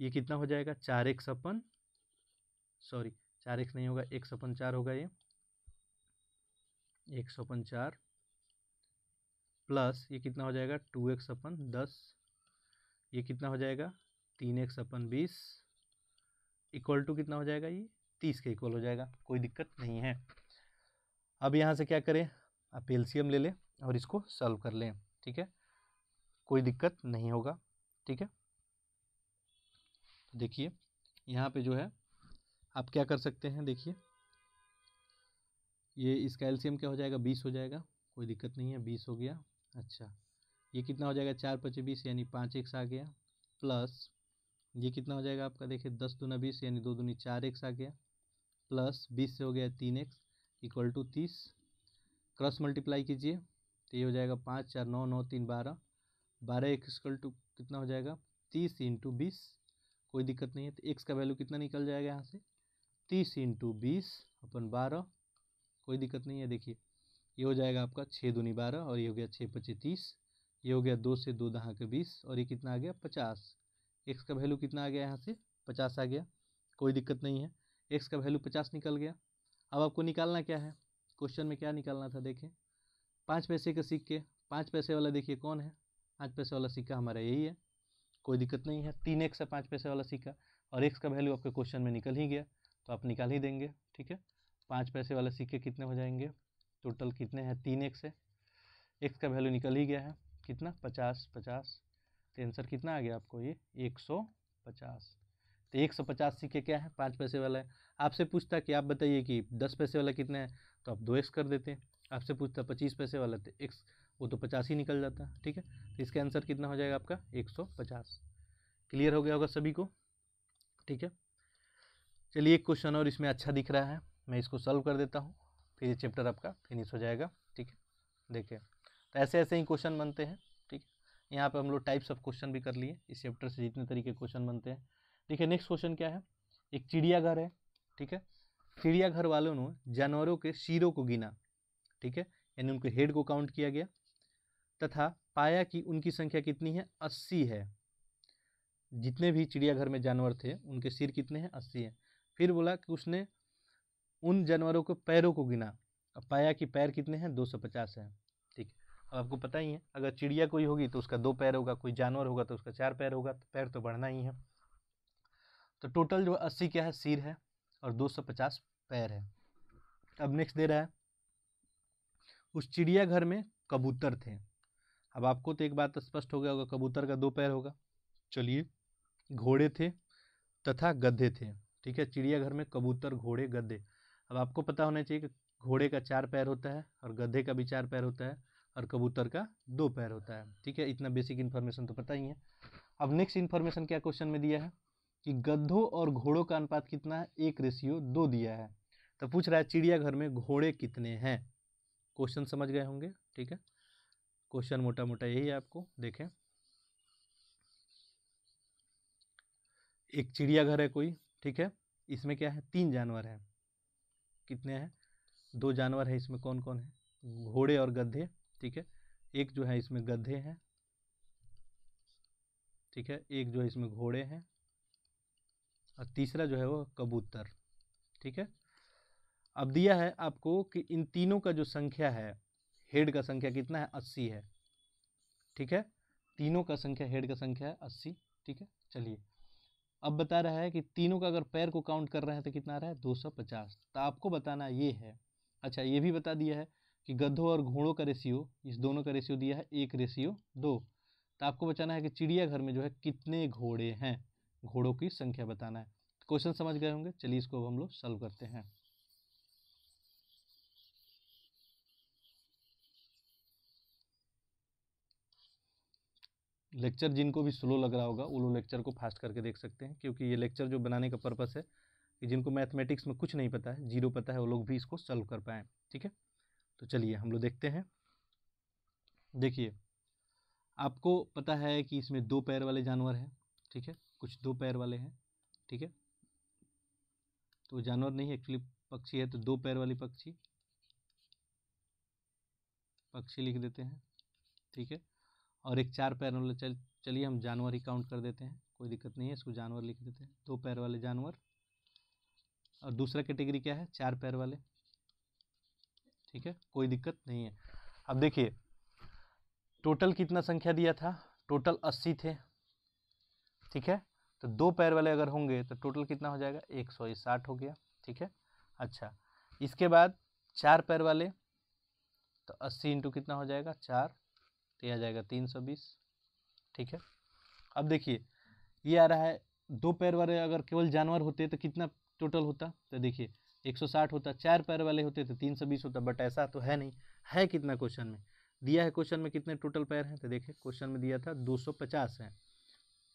ये कितना हो जाएगा चार एक्स अपन सॉरी चार एक्स नहीं होगा एक सपन चार होगा ये एक सपन चार प्लस ये कितना हो जाएगा टू एक्स अपन दस ये कितना हो जाएगा तीन एक्स अपन बीस इक्वल टू कितना हो जाएगा ये तीस के इक्वल हो जाएगा कोई दिक्कत नहीं है अब यहाँ से क्या करें आप एल्सियम ले लें और इसको सॉल्व कर लें ठीक है कोई दिक्कत नहीं होगा ठीक है तो देखिए यहाँ पे जो है आप क्या कर सकते हैं देखिए ये इसका एल्सियम क्या हो जाएगा बीस हो जाएगा कोई दिक्कत नहीं है बीस हो गया अच्छा ये कितना हो जाएगा चार पचे बीस यानी पाँच एक आ गया प्लस ये कितना हो जाएगा आपका देखिए दस दूना बीस यानी दो दूनी चार एक्स आ गया प्लस बीस से हो गया तीन एक्स इक्वल टू तीस क्रॉस मल्टीप्लाई कीजिए तो ये हो जाएगा पाँच चार नौ नौ तीन बारह बारह एक्स इक्वल टू कितना हो जाएगा तीस इंटू बीस कोई दिक्कत नहीं है तो एक्स का वैल्यू कितना निकल जाएगा यहाँ से तीस इंटू बीस अपन बारह कोई दिक्कत नहीं है देखिए ये हो जाएगा आपका छः दूनी बारह और ये हो गया छः पच्चीस तीस ये हो गया दो से दो के बीस और ये कितना आ गया पचास एक्स का वैल्यू कितना आ गया यहाँ से पचास आ गया कोई दिक्कत नहीं है एक्स का वैल्यू पचास निकल गया अब आपको निकालना क्या है क्वेश्चन में क्या निकालना था देखें पाँच पैसे का सिक्के पाँच पैसे वाला देखिए कौन है पाँच पैसे वाला सिक्का हमारा यही है कोई दिक्कत नहीं है तीन एक्स है पाँच पैसे वाला सिक्का और एक्स का वैल्यू आपके क्वेश्चन में निकल ही गया तो आप निकाल ही देंगे ठीक है पाँच पैसे वाले सिक्के कितने हो जाएंगे टोटल कितने हैं तीन एक्स है एक्स का वैल्यू निकल ही गया है कितना पचास पचास तो आंसर कितना आ गया आपको ये एक सौ पचास तो एक सौ पचास सीखे क्या है पाँच पैसे वाला है आपसे पूछता कि आप बताइए कि दस पैसे वाला कितना है तो आप दो एक्स कर देते हैं आपसे पूछता पच्चीस पैसे वाला तो एक्स वो तो पचास ही निकल जाता है ठीक है तो इसका आंसर कितना हो जाएगा आपका एक सौ पचास क्लियर हो गया होगा सभी को ठीक है चलिए एक क्वेश्चन और इसमें अच्छा दिख रहा है मैं इसको सॉल्व कर देता हूँ फिर ये चैप्टर आपका फिनिश हो जाएगा ठीक है देखिए तो ऐसे ऐसे ही क्वेश्चन बनते हैं यहाँ पे हम लोग टाइप्स ऑफ क्वेश्चन भी कर लिए इस चैप्टर से जितने तरीके क्वेश्चन बनते हैं देखिए नेक्स्ट क्वेश्चन क्या है एक चिड़ियाघर है ठीक है चिड़ियाघर वालों ने जानवरों के शीरों को गिना ठीक है यानी उनके हेड को काउंट किया गया तथा पाया कि उनकी संख्या कितनी है अस्सी है जितने भी चिड़ियाघर में जानवर थे उनके सिर कितने हैं अस्सी हैं फिर बोला कि उसने उन जानवरों के पैरों को गिना और पाया कि पैर कितने हैं दो सौ पचास हैं अब आपको पता ही है अगर चिड़िया कोई होगी तो उसका दो पैर होगा कोई जानवर होगा तो उसका चार पैर होगा तो पैर तो बढ़ना ही है तो टोटल जो अस्सी क्या है सिर है और दो सौ पचास पैर है अब नेक्स्ट दे रहा है उस चिड़ियाघर में कबूतर थे अब आपको तो एक बात तो स्पष्ट हो गया होगा कबूतर का दो पैर होगा चलिए घोड़े थे तथा गधे थे ठीक है चिड़ियाघर में कबूतर घोड़े गधे अब आपको पता होना चाहिए कि घोड़े का चार पैर होता है और गधे का भी चार पैर होता है और कबूतर का दो पैर होता है ठीक है इतना बेसिक इन्फॉर्मेशन तो पता ही है अब नेक्स्ट इन्फॉर्मेशन क्या क्वेश्चन में दिया है कि गद्धों और घोड़ों का अनुपात कितना है एक रेशियो दो दिया है तो पूछ रहा है चिड़ियाघर में घोड़े कितने हैं क्वेश्चन समझ गए होंगे ठीक है क्वेश्चन मोटा मोटा यही है आपको देखें एक चिड़ियाघर है कोई ठीक है इसमें क्या है तीन जानवर हैं कितने हैं दो जानवर है इसमें कौन कौन है घोड़े और गधे ठीक है एक जो है इसमें गधे हैं ठीक है एक जो है इसमें घोड़े हैं और तीसरा जो है वो कबूतर ठीक है अब दिया है आपको कि इन तीनों का जो संख्या है हेड का संख्या कितना है अस्सी है ठीक है तीनों का संख्या हेड का संख्या है अस्सी ठीक है चलिए अब बता रहा है कि तीनों का अगर पैर को काउंट कर रहे हैं तो कितना आ रहा है दो सौ पचास तो आपको बताना ये है अच्छा ये भी बता दिया है कि गधों और घोड़ों का रेशियो इस दोनों का रेशियो दिया है एक रेशियो दो तो आपको बचाना है कि चिड़ियाघर में जो है कितने घोड़े हैं घोड़ों की संख्या बताना है क्वेश्चन समझ गए होंगे चलिए इसको हम लोग सॉल्व करते हैं लेक्चर जिनको भी स्लो लग रहा होगा वो लोग लेक्चर को फास्ट करके देख सकते हैं क्योंकि ये लेक्चर जो बनाने का पर्पस है कि जिनको मैथमेटिक्स में कुछ नहीं पता है जीरो पता है वो लोग भी इसको सॉल्व कर पाएँ ठीक है तो चलिए हम लोग देखते हैं देखिए आपको पता है कि इसमें दो पैर वाले जानवर हैं ठीक है कुछ दो पैर वाले हैं ठीक है तो जानवर नहीं एक्चुअली पक्षी है तो दो पैर वाली पक्षी पक्षी लिख देते हैं ठीक है और एक चार पैर वाले चल चलिए हम जानवर ही काउंट कर देते हैं कोई दिक्कत नहीं है इसको जानवर लिख देते हैं दो पैर वाले जानवर और दूसरा कैटेगरी क्या है चार पैर वाले ठीक है कोई दिक्कत नहीं है अब देखिए टोटल कितना संख्या दिया था टोटल अस्सी थे ठीक है तो दो पैर वाले अगर होंगे तो टोटल कितना हो जाएगा एक सौ साठ हो गया ठीक है अच्छा इसके बाद चार पैर वाले तो अस्सी इंटू कितना हो जाएगा चार तो यह आ जाएगा तीन सौ बीस ठीक है अब देखिए ये आ रहा है दो पैर वाले अगर केवल जानवर होते तो कितना टोटल होता तो देखिए 160 होता चार पैर वाले होते तो 320 होता बट ऐसा तो है नहीं है कितना क्वेश्चन में दिया है क्वेश्चन में कितने टोटल पैर हैं तो देखिए क्वेश्चन में दिया था 250 है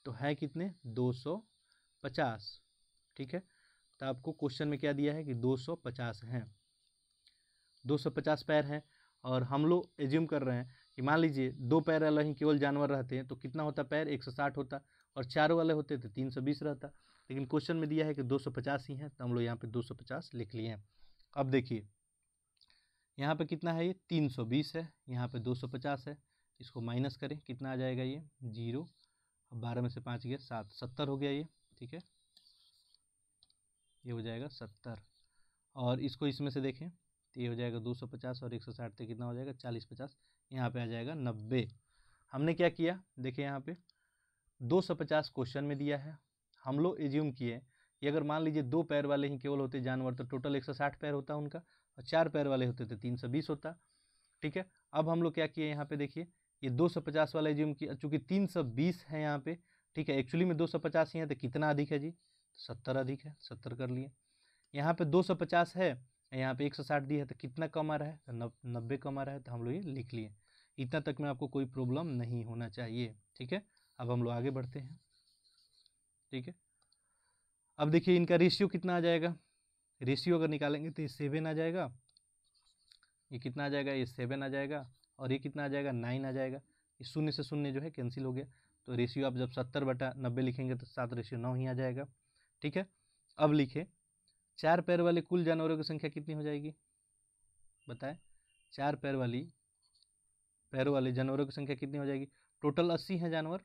तो है कितने 250 ठीक है तो आपको क्वेश्चन में क्या दिया है कि 250 हैं 250 पैर हैं और हम लोग एज्यूम कर रहे हैं कि मान लीजिए दो पैर वाले ही केवल जानवर रहते हैं तो कितना होता पैर साठ होता और चार वाले होते तो बीस रहता लेकिन क्वेश्चन में दिया है कि दो सौ पचास ही हैं तो हम लोग यहाँ पर दो सौ पचास लिख लिए हैं अब देखिए यहाँ पे कितना है ये तीन सौ बीस है यहाँ पे दो सौ पचास है इसको माइनस करें कितना आ जाएगा ये जीरो बारह में से पाँच गया सात सत्तर हो गया ये ठीक है ये हो जाएगा सत्तर और इसको इसमें से देखें तो ये हो जाएगा दो सौ पचास और एक सौ साठ तक तो कितना हो जाएगा चालीस पचास यहाँ पे आ जाएगा नब्बे हमने क्या किया देखिए यहाँ पे दो सौ पचास क्वेश्चन में दिया है हम लोग एज्यूम किए कि अगर मान लीजिए दो पैर वाले ही केवल होते जानवर तो टोटल 160 पैर होता उनका और चार पैर वाले होते तो 320 होता ठीक है अब हम लोग क्या किए यहाँ पे देखिए ये 250 वाला एज्यूम किया चूँकि 320 है यहाँ पे ठीक है एक्चुअली में 250 ही है तो कितना अधिक है जी तो सत्तर अधिक है सत्तर कर लिए यहाँ पे पचास है यहाँ पे साठ दी है तो कितना कम आ रहा है तो नब नब्बे कम आ रहा है तो हम लोग ये लिख लिए इतना तक में आपको कोई प्रॉब्लम नहीं होना चाहिए ठीक है अब हम लोग आगे बढ़ते हैं ठीक है अब देखिए इनका रेशियो कितना आ जाएगा रेशियो अगर निकालेंगे तो ये सेवन आ जाएगा ये कितना आ जाएगा ये सेवन आ जाएगा और ये कितना आ जाएगा नाइन आ जाएगा ये शून्य से शून्य जो है कैंसिल हो गया तो रेशियो आप जब सत्तर बटा नब्बे लिखेंगे तो सात रेशियो नौ ही आ जाएगा ठीक है अब लिखे चार पैर वाले कुल जानवरों की संख्या कितनी हो जाएगी बताएं चार पैर वाली पैरों वाले जानवरों की संख्या कितनी हो जाएगी टोटल अस्सी है जानवर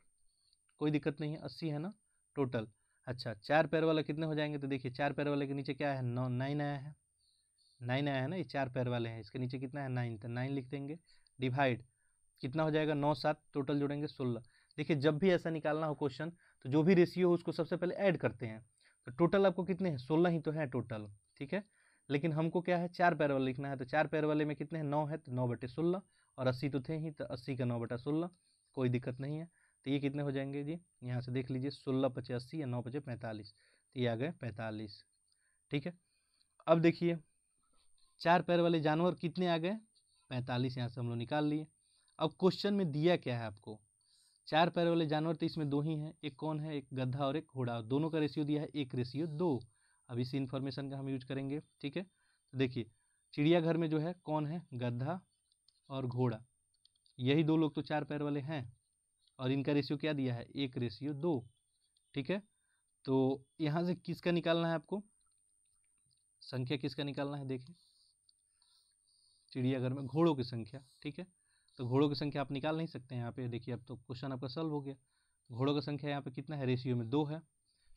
कोई दिक्कत नहीं है अस्सी है ना टोटल अच्छा चार पैर वाला कितने हो जाएंगे तो देखिए चार पैर वाले के नीचे क्या है नौ नाइन आया है नाइन आया है ना ये चार पैर वाले हैं इसके नीचे कितना है नाइन तो नाइन लिख देंगे डिवाइड कितना हो जाएगा नौ सात टोटल जुड़ेंगे सोलह देखिए जब भी ऐसा निकालना हो क्वेश्चन तो जो भी रेशियो हो उसको सबसे पहले ऐड करते हैं तो टोटल आपको कितने हैं सोलह ही तो है टोटल ठीक है लेकिन हमको क्या है चार पैर वाले लिखना है तो चार पैर वाले में कितने हैं नौ है तो नौ बटे सोलह और अस्सी तो थे ही तो अस्सी का नौ बटा सोलह कोई दिक्कत नहीं है तो ये कितने हो जाएंगे जी यहाँ से देख लीजिए सोलह पचे अस्सी या नौ पचे पैंतालीस तो ये आ गए पैंतालीस ठीक है अब देखिए चार पैर वाले जानवर कितने आ गए पैंतालीस यहाँ से हम लोग निकाल लिए अब क्वेश्चन में दिया क्या है आपको चार पैर वाले जानवर तो इसमें दो ही हैं एक कौन है एक गद्दा और एक घोड़ा दोनों का रेशियो दिया है एक रेशियो दो अब इसी इन्फॉर्मेशन का हम यूज करेंगे ठीक है तो देखिए चिड़ियाघर में जो है कौन है गद्दा और घोड़ा यही दो लोग तो चार पैर वाले हैं और इनका रेशियो क्या दिया है एक रेशियो दो ठीक है तो यहाँ से किसका निकालना है आपको संख्या किसका निकालना है देखिए चिड़ियाघर में घोड़ों की संख्या ठीक है तो घोड़ों की संख्या आप निकाल नहीं सकते यहाँ पे देखिए अब तो क्वेश्चन आपका सॉल्व हो गया घोड़ों की संख्या यहाँ पे कितना है रेशियो में दो है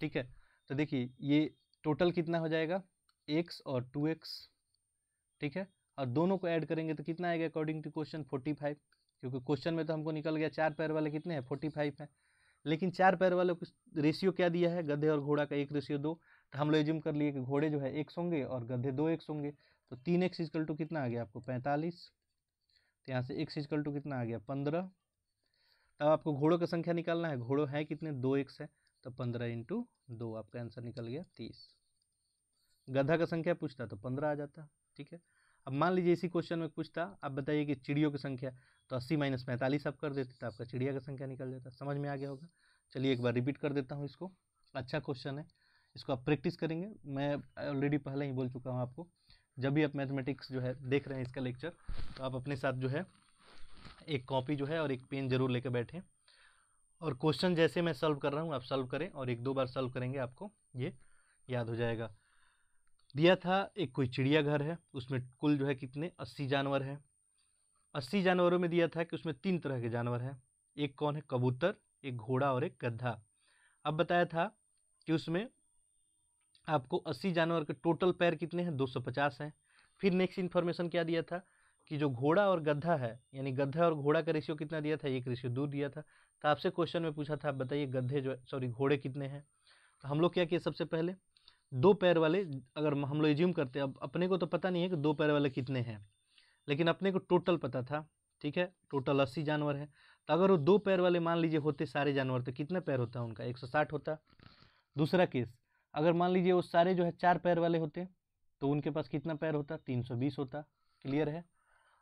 ठीक है तो देखिए ये टोटल कितना हो जाएगा एक्स और टू एक्स ठीक है और दोनों को ऐड करेंगे तो कितना आएगा according to question forty five क्योंकि क्वेश्चन में तो हमको निकल गया चार पैर वाले कितने हैं फोर्टी फाइव हैं लेकिन चार पैर वाले को रेशियो क्या दिया है गधे और घोड़ा का एक रेशियो दो तो हम लोग एज्यूम कर लिए कि घोड़े जो है एक सोंगे और गधे दो एक सोंगे तो तीन एक्स इजकल टू कितना आ गया आपको पैंतालीस तो यहाँ से एक्स इजकल टू कितना आ गया पंद्रह तब आपको घोड़ों का संख्या निकालना है घोड़ों हैं कितने दो एक्स है तो पंद्रह इंटू दो आपका आंसर निकल गया तीस गधा का संख्या पूछता तो पंद्रह आ जाता ठीक है अब मान लीजिए इसी क्वेश्चन में पूछता आप बताइए कि चिड़ियों की संख्या तो अस्सी माइनस पैंतालीस आप कर देते तो आपका चिड़िया का संख्या निकल जाता समझ में आ गया होगा चलिए एक बार रिपीट कर देता हूँ इसको अच्छा क्वेश्चन है इसको आप प्रैक्टिस करेंगे मैं ऑलरेडी पहले ही बोल चुका हूँ आपको जब भी आप मैथमेटिक्स जो है देख रहे हैं इसका लेक्चर तो आप अपने साथ जो है एक कॉपी जो है और एक पेन जरूर लेकर बैठें और क्वेश्चन जैसे मैं सॉल्व कर रहा हूँ आप सॉल्व करें और एक दो बार सॉल्व करेंगे आपको ये याद हो जाएगा दिया था एक कोई चिड़ियाघर है उसमें कुल जो है कितने अस्सी जानवर हैं अस्सी जानवरों में दिया था कि उसमें तीन तरह के जानवर हैं एक कौन है कबूतर एक घोड़ा और एक गद्धा अब बताया था कि उसमें आपको अस्सी जानवर के टोटल पैर कितने हैं दो सौ पचास हैं फिर नेक्स्ट इन्फॉर्मेशन क्या दिया था कि जो घोड़ा और गद्धा है यानी गद्धा और घोड़ा का रेशियो कितना दिया था एक रेशियो दो दिया था तो आपसे क्वेश्चन में पूछा था आप बताइए गद्धे जो सॉरी घोड़े कितने हैं तो हम लोग क्या किए सबसे पहले दो पैर वाले अगर हम लोग एज्यूम करते हैं अब अपने को तो पता नहीं है कि दो पैर वाले कितने हैं लेकिन अपने को टोटल पता था ठीक है टोटल अस्सी जानवर है तो अगर वो दो पैर वाले मान लीजिए होते सारे जानवर तो कितना पैर होता है उनका एक सौ साठ होता दूसरा केस अगर मान लीजिए वो सारे जो है चार पैर वाले होते तो उनके पास कितना पैर होता तीन सौ बीस होता क्लियर है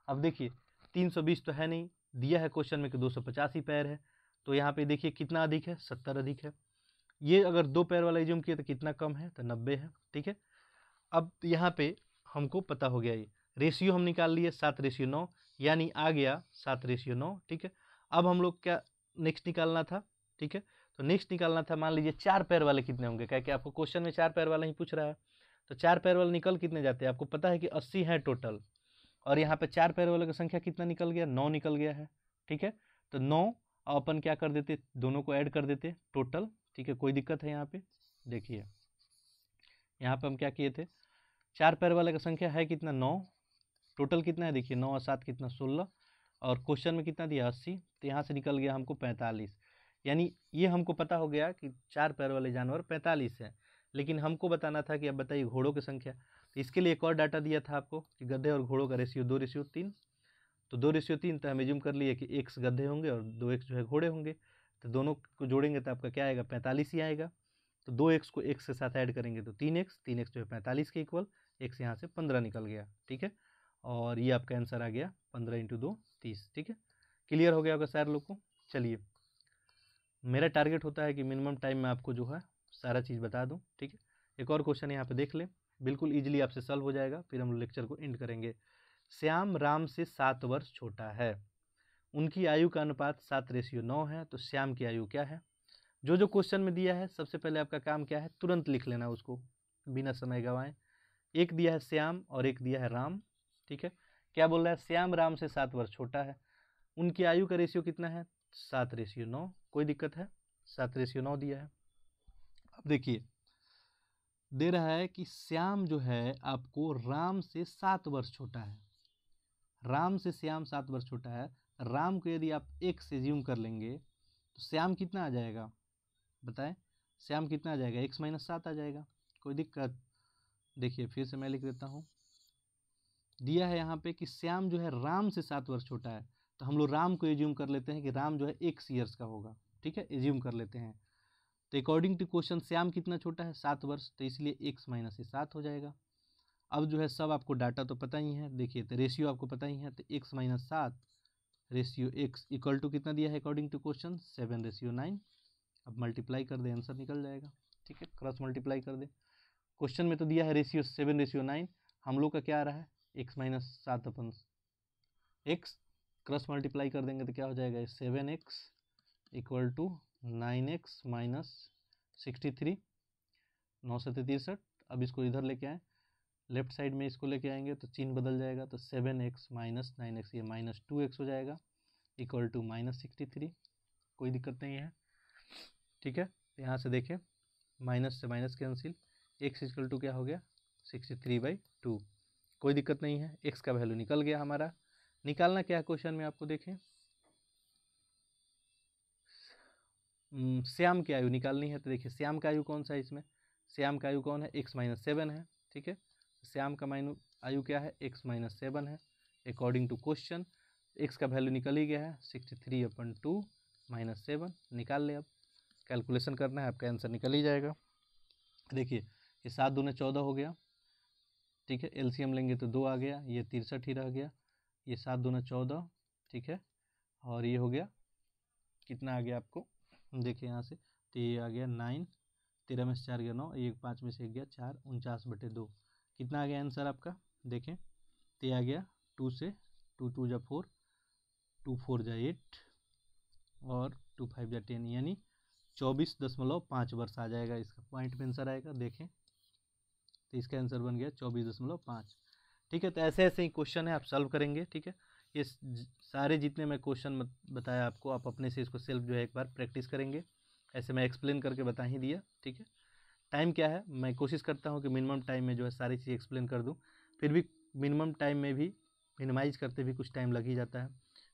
अब देखिए तीन सौ बीस तो है नहीं दिया है क्वेश्चन में कि दो सौ ही पैर है तो यहाँ पे देखिए कितना अधिक है सत्तर अधिक है ये अगर दो पैर वाला एज्यूम किया तो कितना कम है तो नब्बे है ठीक है अब यहाँ पे हमको पता हो गया ये रेशियो हम निकाल लिए सात रेशियो नौ यानी आ गया सात रेशियो नौ ठीक है अब हम लोग क्या नेक्स्ट निकालना था ठीक है तो नेक्स्ट निकालना था मान लीजिए चार पैर वाले कितने होंगे क्या कि आपको क्वेश्चन में चार पैर वाला ही पूछ रहा है तो चार पैर वाले निकल कितने जाते हैं आपको पता है कि अस्सी है टोटल और यहाँ पर चार पैर वाले का संख्या कितना निकल गया नौ निकल गया है ठीक है तो नौ अपन क्या कर देते दोनों को ऐड कर देते टोटल ठीक है कोई दिक्कत है यहाँ पे देखिए यहाँ पे हम क्या किए थे चार पैर वाले का संख्या है कितना नौ टोटल कितना है देखिए नौ और सात कितना सोलह और क्वेश्चन में कितना दिया अस्सी तो यहाँ से निकल गया हमको पैंतालीस यानी ये हमको पता हो गया कि चार पैर वाले जानवर पैंतालीस हैं लेकिन हमको बताना था कि अब बताइए घोड़ों की संख्या तो इसके लिए एक और डाटा दिया था आपको कि गधे और घोड़ों का रेशियो दो रेशियो तीन तो दो रेशियो तीन तो हम एज्यूम कर लिए कि एक गधे होंगे और दो एक जो है घोड़े होंगे तो दोनों को जोड़ेंगे तो आपका क्या आएगा पैंतालीस ही आएगा तो दो एक्स को एक्स के साथ ऐड करेंगे तो तीन एक्स तीन एक्स जो है पैंतालीस के इक्वल एक्स यहाँ से पंद्रह निकल गया ठीक है और ये आपका आंसर आ गया पंद्रह इंटू दो तीस ठीक है क्लियर हो गया होगा सारे लोग को चलिए मेरा टारगेट होता है कि मिनिमम टाइम में आपको जो है सारा चीज़ बता दूँ ठीक है एक और क्वेश्चन यहाँ पर देख लें बिल्कुल ईजिली आपसे सॉल्व हो जाएगा फिर हम लेक्चर को एंड करेंगे श्याम राम से सात वर्ष छोटा है उनकी आयु का अनुपात सात रेशियो नौ है तो श्याम की आयु क्या है जो जो क्वेश्चन में दिया है सबसे पहले आपका काम क्या है तुरंत लिख लेना उसको बिना समय गंवाएं एक दिया है श्याम और एक दिया है राम ठीक है क्या बोल रहा है श्याम राम से सात वर्ष छोटा है उनकी आयु का रेशियो कितना है सात रेशियो नौ कोई दिक्कत है सात रेशियो नौ दिया है अब देखिए दे रहा है कि श्याम जो है आपको राम से सात वर्ष छोटा है राम से श्याम सात वर्ष छोटा है राम को यदि आप एक से ज्यूम कर लेंगे तो श्याम कितना आ जाएगा बताएं श्याम कितना आ जाएगा एक्स माइनस सात आ जाएगा कोई दिक्कत देखिए फिर से मैं लिख देता हूँ दिया है यहाँ पे कि श्याम जो है राम से सात वर्ष छोटा है तो हम लोग राम को एज्यूम कर लेते हैं कि राम जो है एक ईयर्स का होगा ठीक है एज्यूम कर लेते हैं तो अकॉर्डिंग टू क्वेश्चन श्याम कितना छोटा है सात वर्ष तो इसलिए एक्स माइनस से सात हो जाएगा अब जो है सब आपको डाटा तो पता ही है देखिए तो रेशियो आपको पता ही है तो एक्स माइनस सात रेशियो एक्स इक्वल टू कितना दिया है according to question seven ratio nine अब मल्टीप्लाई कर दे आंसर निकल जाएगा ठीक है क्रॉस मल्टीप्लाई कर दे क्वेश्चन में तो दिया है रेशियो सेवन रेशियो नाइन हम लोग का क्या आ रहा है एक्स माइनस सात अपन एक्स क्रॉस मल्टीप्लाई कर देंगे तो क्या हो जाएगा seven x equal to nine x minus sixty three नौ सौ तिरसठ अब इसको इधर लेके आए लेफ्ट साइड में इसको लेके आएंगे तो चिन्ह बदल जाएगा तो seven x minus nine x ये माइनस टू एक्स हो जाएगा equal to minus sixty three कोई दिक्कत नहीं है ठीक है तो यहाँ से देखें माइनस से minus cancel x equal to क्या हो गया सिक्सटी थ्री बाई टू कोई दिक्कत नहीं है एक्स का वैल्यू निकल गया हमारा निकालना क्या है क्वेश्चन में आपको देखें hmm, श्याम की आयु निकालनी है तो देखिए श्याम का आयु कौन सा है इसमें श्याम का आयु कौन है एक्स माइनस सेवन है ठीक है श्याम का माइनू आयु क्या है एक्स माइनस सेवन है अकॉर्डिंग टू क्वेश्चन एक्स का वैल्यू निकल ही गया है सिक्सटी थ्री अपन टू माइनस सेवन निकाल ले अब कैलकुलेशन करना है आपका आंसर निकल ही जाएगा देखिए ये सात दूने चौदह हो गया ठीक है एलसीएम लेंगे तो दो आ गया ये तिरसठ ही रह गया ये सात दोना चौदह ठीक है और ये हो गया कितना आ गया आपको देखिए यहाँ से तो ये आ गया नाइन तेरह में से चार गया नौ एक पाँच में से एक गया चार उनचास बटे दो कितना आ गया आंसर आपका देखें तो ये आ गया टू से टू टू जा फोर टू फोर जा एट और टू फाइव जा टेन यानी चौबीस दशमलव पाँच वर्ष आ जाएगा इसका पॉइंट में आंसर आएगा देखें तो इसका आंसर बन गया चौबीस दशमलव पाँच ठीक है तो ऐसे ऐसे ही क्वेश्चन है आप सॉल्व करेंगे ठीक है ये सारे जितने मैं क्वेश्चन बताया आपको आप अपने से इसको सेल्फ जो है एक बार प्रैक्टिस करेंगे ऐसे मैं एक्सप्लेन करके बता ही दिया ठीक है टाइम क्या है मैं कोशिश करता हूँ कि मिनिमम टाइम में जो है सारी चीज़ एक्सप्लेन कर दूँ फिर भी मिनिमम टाइम में भी मिनिमाइज करते भी कुछ टाइम लग ही जाता है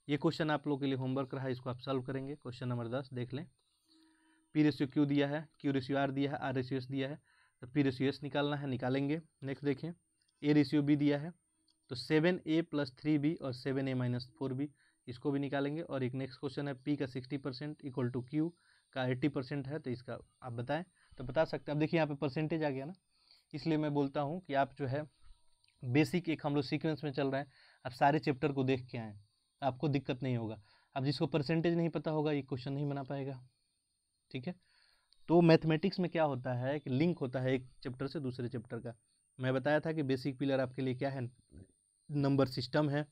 ये क्वेश्चन आप लोग के लिए होमवर्क रहा है इसको आप सॉल्व करेंगे क्वेश्चन नंबर दस देख लें पी रेशियो क्यू दिया है क्यू रेशियो आर दिया है आर रेशियो एस दिया है तो पी रेशियो एस निकालना है निकालेंगे नेक्स्ट देखिए ए रेशियो बी दिया है तो seven A plus three B और seven A minus four B इसको भी निकालेंगे और एक नेक्स्ट क्वेश्चन है पी का sixty percent equal to Q का एट्टी परसेंट है तो इसका आप बताएं तो बता सकते हैं अब देखिए यहाँ पे परसेंटेज आ गया ना इसलिए मैं बोलता हूँ कि आप जो है बेसिक एक हम लोग सीक्वेंस में चल रहे हैं आप सारे चैप्टर को देख के आएँ आपको दिक्कत नहीं होगा अब जिसको परसेंटेज नहीं पता होगा ये क्वेश्चन नहीं बना पाएगा ठीक है तो मैथमेटिक्स में क्या होता है कि लिंक होता है एक चैप्टर से दूसरे चैप्टर का मैं बताया था कि बेसिक पिलर आपके लिए क्या है नंबर सिस्टम है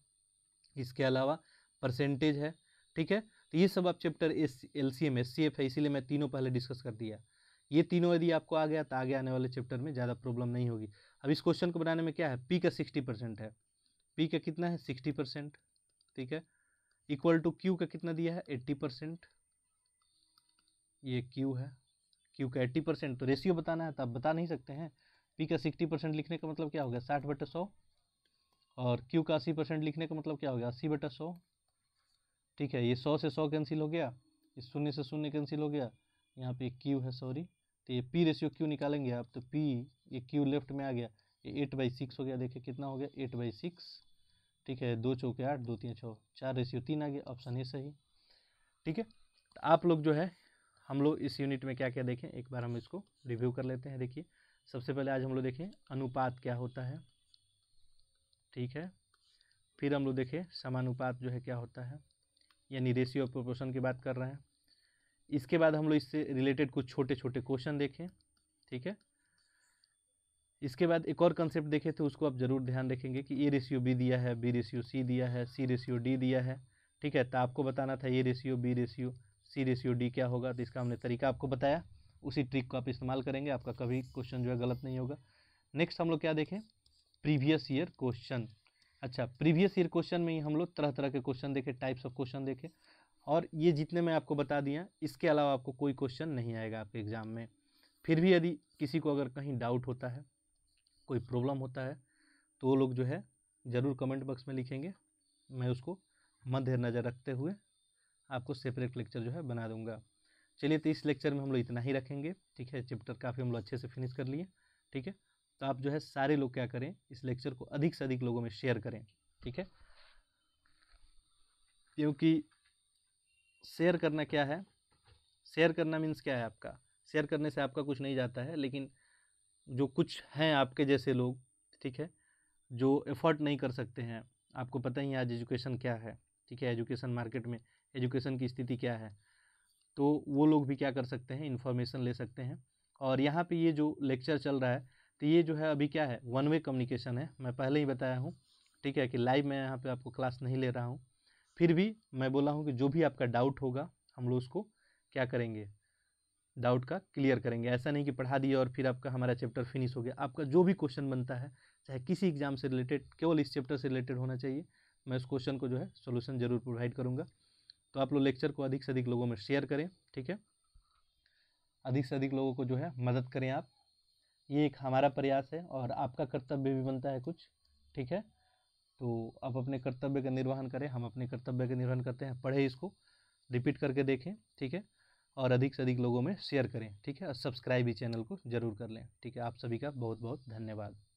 इसके अलावा परसेंटेज है ठीक है तो ये सब आप chapter S L C M S C F है इसीलिए मैं तीनों पहले डिस्कस कर दिया ये तीनों यदि आपको आ गया तो आगे आने वाले चैप्टर में ज़्यादा प्रॉब्लम नहीं होगी अब इस क्वेश्चन को बनाने में क्या है पी का सिक्सटी परसेंट है पी का कितना है सिक्सटी परसेंट ठीक है इक्वल टू क्यू का कितना दिया है एट्टी परसेंट ये क्यू है क्यू का एट्टी परसेंट तो रेशियो बताना है तो आप बता नहीं सकते हैं पी का सिक्सटी परसेंट लिखने का मतलब क्या हो गया साठ बटे सौ और क्यू का अस्सी परसेंट लिखने का मतलब क्या हो गया अस्सी बटा सौ ठीक है ये सौ से सौ कैंसिल हो गया ये शून्य से शून्य कैंसिल हो गया यहाँ पे क्यू है सॉरी तो ये पी रेशियो क्यू निकालेंगे आप तो पी ये क्यू लेफ्ट में आ गया ये एट बाई सिक्स हो गया देखिए कितना हो गया एट बाई सिक्स ठीक है दो चौके आठ दो तीन छः चार रेशियो तीन आ गया ऑप्शन ए सही ठीक है तो आप लोग जो है हम लोग इस यूनिट में क्या क्या देखें एक बार हम इसको रिव्यू कर लेते हैं देखिए सबसे पहले आज हम लोग देखें अनुपात क्या होता है ठीक है फिर हम लोग देखें समानुपात जो है क्या होता है यानी रेशियो ऑफ प्रोपोर्शन की बात कर रहे हैं इसके बाद हम लोग इससे रिलेटेड कुछ छोटे छोटे क्वेश्चन देखें ठीक है इसके बाद एक और कंसेप्ट देखे थे उसको आप ज़रूर ध्यान रखेंगे कि ए रेशियो बी दिया है बी रेशियो सी दिया है सी रेशियो डी दिया है ठीक है तो आपको बताना था A ratio B ratio C ratio D क्या होगा तो इसका हमने तरीका आपको बताया उसी ट्रिक को आप इस्तेमाल करेंगे आपका कभी क्वेश्चन जो है गलत नहीं होगा नेक्स्ट हम लोग क्या देखें प्रीवियस ईयर क्वेश्चन अच्छा प्रीवियस ईयर क्वेश्चन में ही हम लोग तरह तरह के क्वेश्चन देखे टाइप्स ऑफ क्वेश्चन देखे और ये जितने मैं आपको बता दिया इसके अलावा आपको कोई क्वेश्चन नहीं आएगा आपके एग्ज़ाम में फिर भी यदि किसी को अगर कहीं डाउट होता है कोई प्रॉब्लम होता है तो वो लोग जो है ज़रूर कमेंट बॉक्स में लिखेंगे मैं उसको मध्य नज़र रखते हुए आपको सेपरेट लेक्चर जो है बना दूंगा चलिए तो इस लेक्चर में हम लोग इतना ही रखेंगे ठीक है चैप्टर काफ़ी हम लोग अच्छे से फिनिश कर लिए ठीक है तो आप जो है सारे लोग क्या करें इस लेक्चर को अधिक से अधिक लोगों में शेयर करें ठीक है क्योंकि शेयर करना क्या है शेयर करना मीन्स क्या है आपका शेयर करने से आपका कुछ नहीं जाता है लेकिन जो कुछ हैं आपके जैसे लोग ठीक है जो एफर्ट नहीं कर सकते हैं आपको पता ही आज एजुकेशन क्या है ठीक है एजुकेशन मार्केट में एजुकेशन की स्थिति क्या है तो वो लोग भी क्या कर सकते हैं इन्फॉर्मेशन ले सकते हैं और यहाँ पे ये जो लेक्चर चल रहा है तो ये जो है अभी क्या है वन वे कम्युनिकेशन है मैं पहले ही बताया हूँ ठीक है कि लाइव मैं यहाँ पे आपको क्लास नहीं ले रहा हूँ फिर भी मैं बोला हूँ कि जो भी आपका डाउट होगा हम लोग उसको क्या करेंगे डाउट का क्लियर करेंगे ऐसा नहीं कि पढ़ा दिया और फिर आपका हमारा चैप्टर फिनिश हो गया आपका जो भी क्वेश्चन बनता है चाहे किसी एग्जाम से रिलेटेड केवल इस चैप्टर से रिलेटेड होना चाहिए मैं उस क्वेश्चन को जो है सोल्यूशन जरूर प्रोवाइड करूँगा तो आप लोग लेक्चर को अधिक से अधिक लोगों में शेयर करें ठीक है अधिक से अधिक लोगों को जो है मदद करें आप ये एक हमारा प्रयास है और आपका कर्तव्य भी बनता है कुछ ठीक है तो आप अपने कर्तव्य का निर्वहन करें हम अपने कर्तव्य का निर्वहन करते हैं पढ़ें इसको रिपीट करके देखें ठीक है और अधिक से अधिक लोगों में शेयर करें ठीक है और सब्सक्राइब ही चैनल को ज़रूर कर लें ठीक है आप सभी का बहुत बहुत धन्यवाद